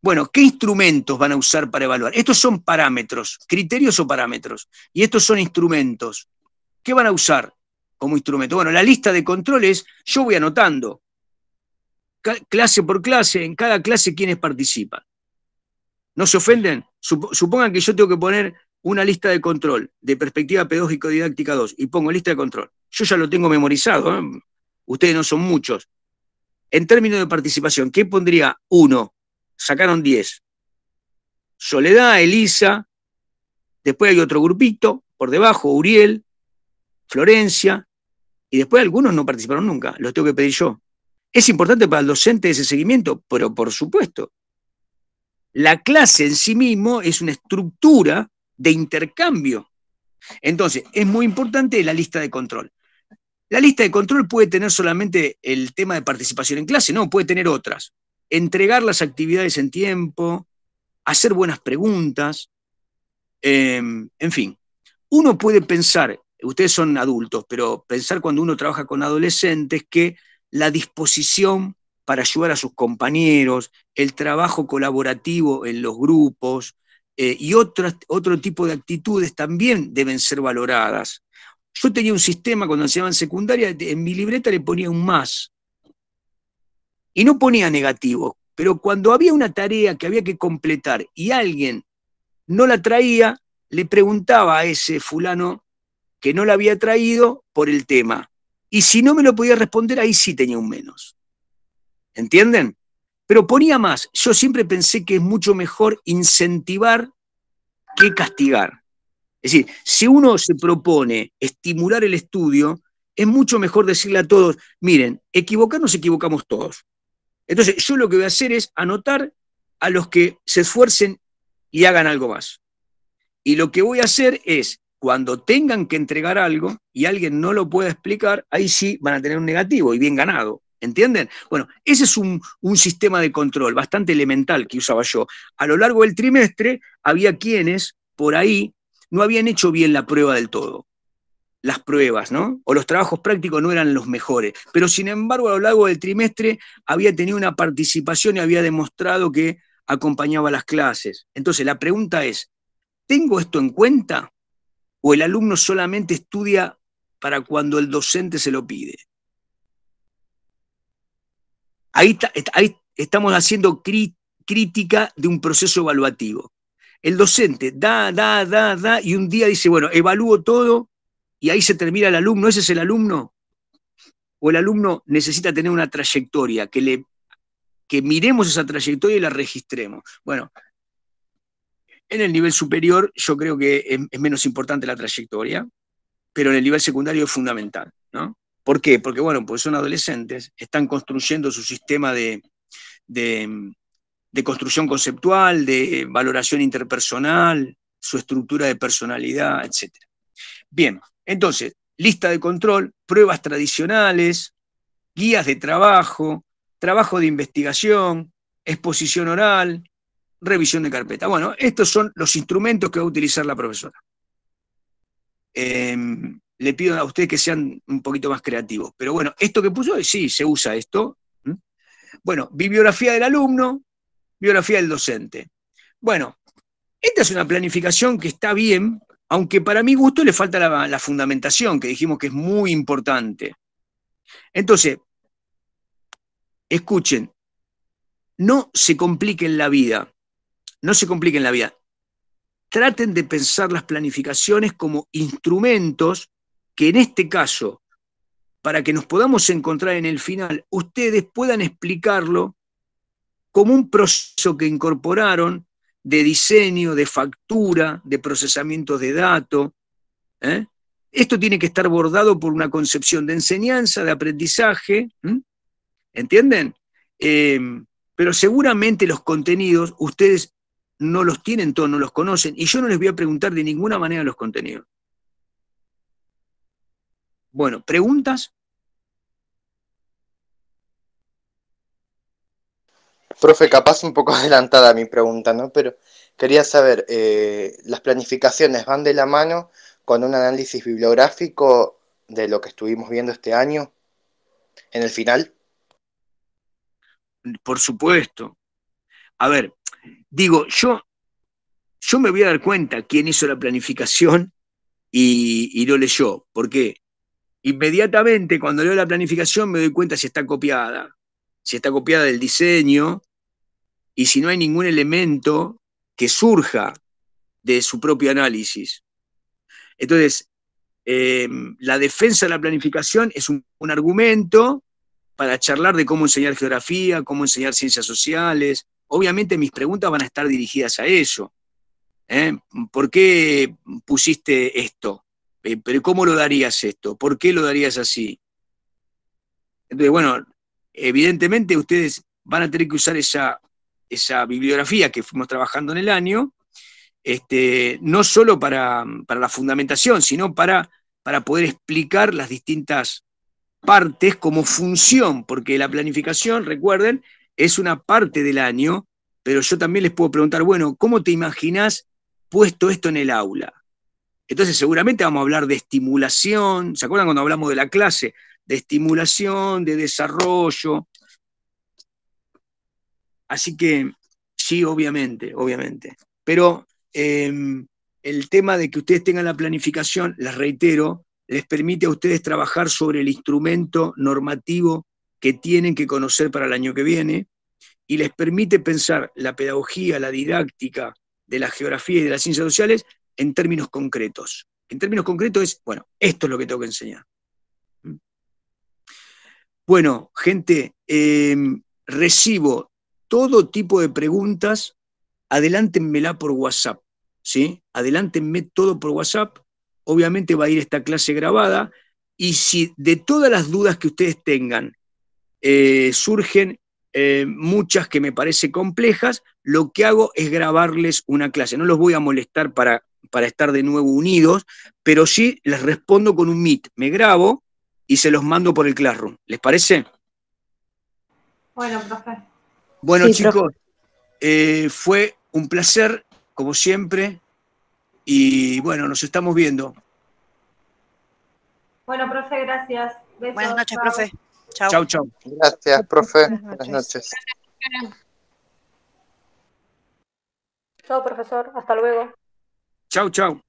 Bueno, ¿qué instrumentos van a usar para evaluar? Estos son parámetros, criterios o parámetros, y estos son instrumentos. ¿Qué van a usar? como instrumento. Bueno, la lista de controles yo voy anotando, clase por clase, en cada clase quienes participan. ¿No se ofenden? Supongan que yo tengo que poner una lista de control de perspectiva pedagógico-didáctica 2 y pongo lista de control. Yo ya lo tengo memorizado, ¿eh? ustedes no son muchos. En términos de participación, ¿qué pondría? Uno, sacaron 10. Soledad, Elisa, después hay otro grupito, por debajo, Uriel, Florencia, y después algunos no participaron nunca, los tengo que pedir yo. ¿Es importante para el docente ese seguimiento? Pero por supuesto. La clase en sí mismo es una estructura de intercambio. Entonces, es muy importante la lista de control. La lista de control puede tener solamente el tema de participación en clase, no, puede tener otras. Entregar las actividades en tiempo, hacer buenas preguntas, em, en fin. Uno puede pensar ustedes son adultos, pero pensar cuando uno trabaja con adolescentes que la disposición para ayudar a sus compañeros, el trabajo colaborativo en los grupos eh, y otro tipo de actitudes también deben ser valoradas. Yo tenía un sistema cuando enseñaba en secundaria, en mi libreta le ponía un más. Y no ponía negativo, pero cuando había una tarea que había que completar y alguien no la traía, le preguntaba a ese fulano que no la había traído por el tema. Y si no me lo podía responder, ahí sí tenía un menos. ¿Entienden? Pero ponía más. Yo siempre pensé que es mucho mejor incentivar que castigar. Es decir, si uno se propone estimular el estudio, es mucho mejor decirle a todos, miren, equivocarnos equivocamos todos. Entonces, yo lo que voy a hacer es anotar a los que se esfuercen y hagan algo más. Y lo que voy a hacer es cuando tengan que entregar algo y alguien no lo pueda explicar, ahí sí van a tener un negativo y bien ganado. ¿Entienden? Bueno, ese es un, sistema de control bastante elemental que usaba yo. A lo largo del trimestre había quienes por ahí no habían hecho bien la prueba del todo. Las pruebas, ¿no? O los trabajos prácticos no eran los mejores. Pero sin embargo, a lo largo del trimestre había tenido una participación y había demostrado que acompañaba las clases. Entonces, la pregunta es, ¿tengo esto en cuenta? o el alumno solamente estudia para cuando el docente se lo pide. Ahí, estamos haciendo crítica de un proceso evaluativo. El docente da, da, da, da, y un día dice, bueno, evalúo todo y ahí se termina el alumno. ¿Ese es el alumno? ¿O el alumno necesita tener una trayectoria que le que miremos esa trayectoria y la registremos. Bueno, en el nivel superior yo creo que es, menos importante la trayectoria, pero en el nivel secundario es fundamental, ¿no? ¿Por qué? Porque, bueno, pues son adolescentes, están construyendo su sistema de, de, construcción conceptual, de valoración interpersonal, su estructura de personalidad, etc. Bien, entonces, lista de control, pruebas tradicionales, guías de trabajo, trabajo de investigación, exposición oral, revisión de carpeta. Bueno, estos son los instrumentos que va a utilizar la profesora. Em, le pido a ustedes que sean un poquito más creativos. Pero bueno, esto que puso, sí, se usa esto. Bueno, bibliografía del alumno, biografía del docente. Bueno, esta es una planificación que está bien, aunque para mi gusto le falta la, la fundamentación, que dijimos que es muy importante. Entonces, escuchen, no se compliquen la vida no se compliquen la vida. Traten de pensar las planificaciones como instrumentos que en este caso, para que nos podamos encontrar en el final, ustedes puedan explicarlo como un proceso que incorporaron de diseño, de factura, de procesamiento de datos. ¿eh? Esto tiene que estar bordado por una concepción de enseñanza, de aprendizaje, ¿entienden? Eh, pero seguramente los contenidos ustedes no los tienen todos, no los conocen, y yo no les voy a preguntar de ninguna manera los contenidos. Bueno, ¿preguntas? Profe, capaz un poco adelantada mi pregunta, ¿no? Pero quería saber, eh, ¿las planificaciones van de la mano con un análisis bibliográfico de lo que estuvimos viendo este año en el final? Por supuesto. A ver, digo, yo, yo me voy a dar cuenta quién hizo la planificación y, lo leyó. ¿Por qué? Inmediatamente cuando leo la planificación me doy cuenta si está copiada, si está copiada del diseño y si no hay ningún elemento que surja de su propio análisis. Entonces, eh, la defensa de la planificación es un, argumento para charlar de cómo enseñar geografía, cómo enseñar ciencias sociales, obviamente mis preguntas van a estar dirigidas a eso. ¿eh? ¿Por qué pusiste esto? Eh, ¿Pero cómo lo darías esto? ¿Por qué lo darías así? Entonces, bueno, evidentemente ustedes van a tener que usar esa, esa bibliografía que fuimos trabajando en el año, este, no solo para, la fundamentación, sino para, para poder explicar las distintas partes como función, porque la planificación, recuerden, es una parte del año, pero yo también les puedo preguntar, bueno, ¿cómo te imaginas puesto esto en el aula? Entonces seguramente vamos a hablar de estimulación, ¿se acuerdan cuando hablamos de la clase? De estimulación, de desarrollo. Así que sí, obviamente, obviamente. Pero em, el tema de que ustedes tengan la planificación, les reitero, les permite a ustedes trabajar sobre el instrumento normativo que tienen que conocer para el año que viene y les permite pensar la pedagogía, la didáctica de la geografía y de las ciencias sociales en términos concretos. En términos concretos es, bueno, esto es lo que tengo que enseñar. ¿Mm? Bueno, gente, em, recibo todo tipo de preguntas, adelántenmela por WhatsApp, ¿sí? Adelántenme todo por WhatsApp, obviamente va a ir esta clase grabada, y si de todas las dudas que ustedes tengan, eh, surgen eh, muchas que me parece complejas, lo que hago es grabarles una clase. No los voy a molestar para, para estar de nuevo unidos, pero sí les respondo con un meet. Me grabo y se los mando por el Classroom. ¿Les parece? Bueno, profe. Bueno, chicos, eh, fue un placer, como siempre, y bueno, nos estamos viendo. Bueno, profe, gracias. Buenas noches, profe. Chao, chao. Gracias, profe. Buenas noches. Chao, profesor. Hasta luego. Chau, chao.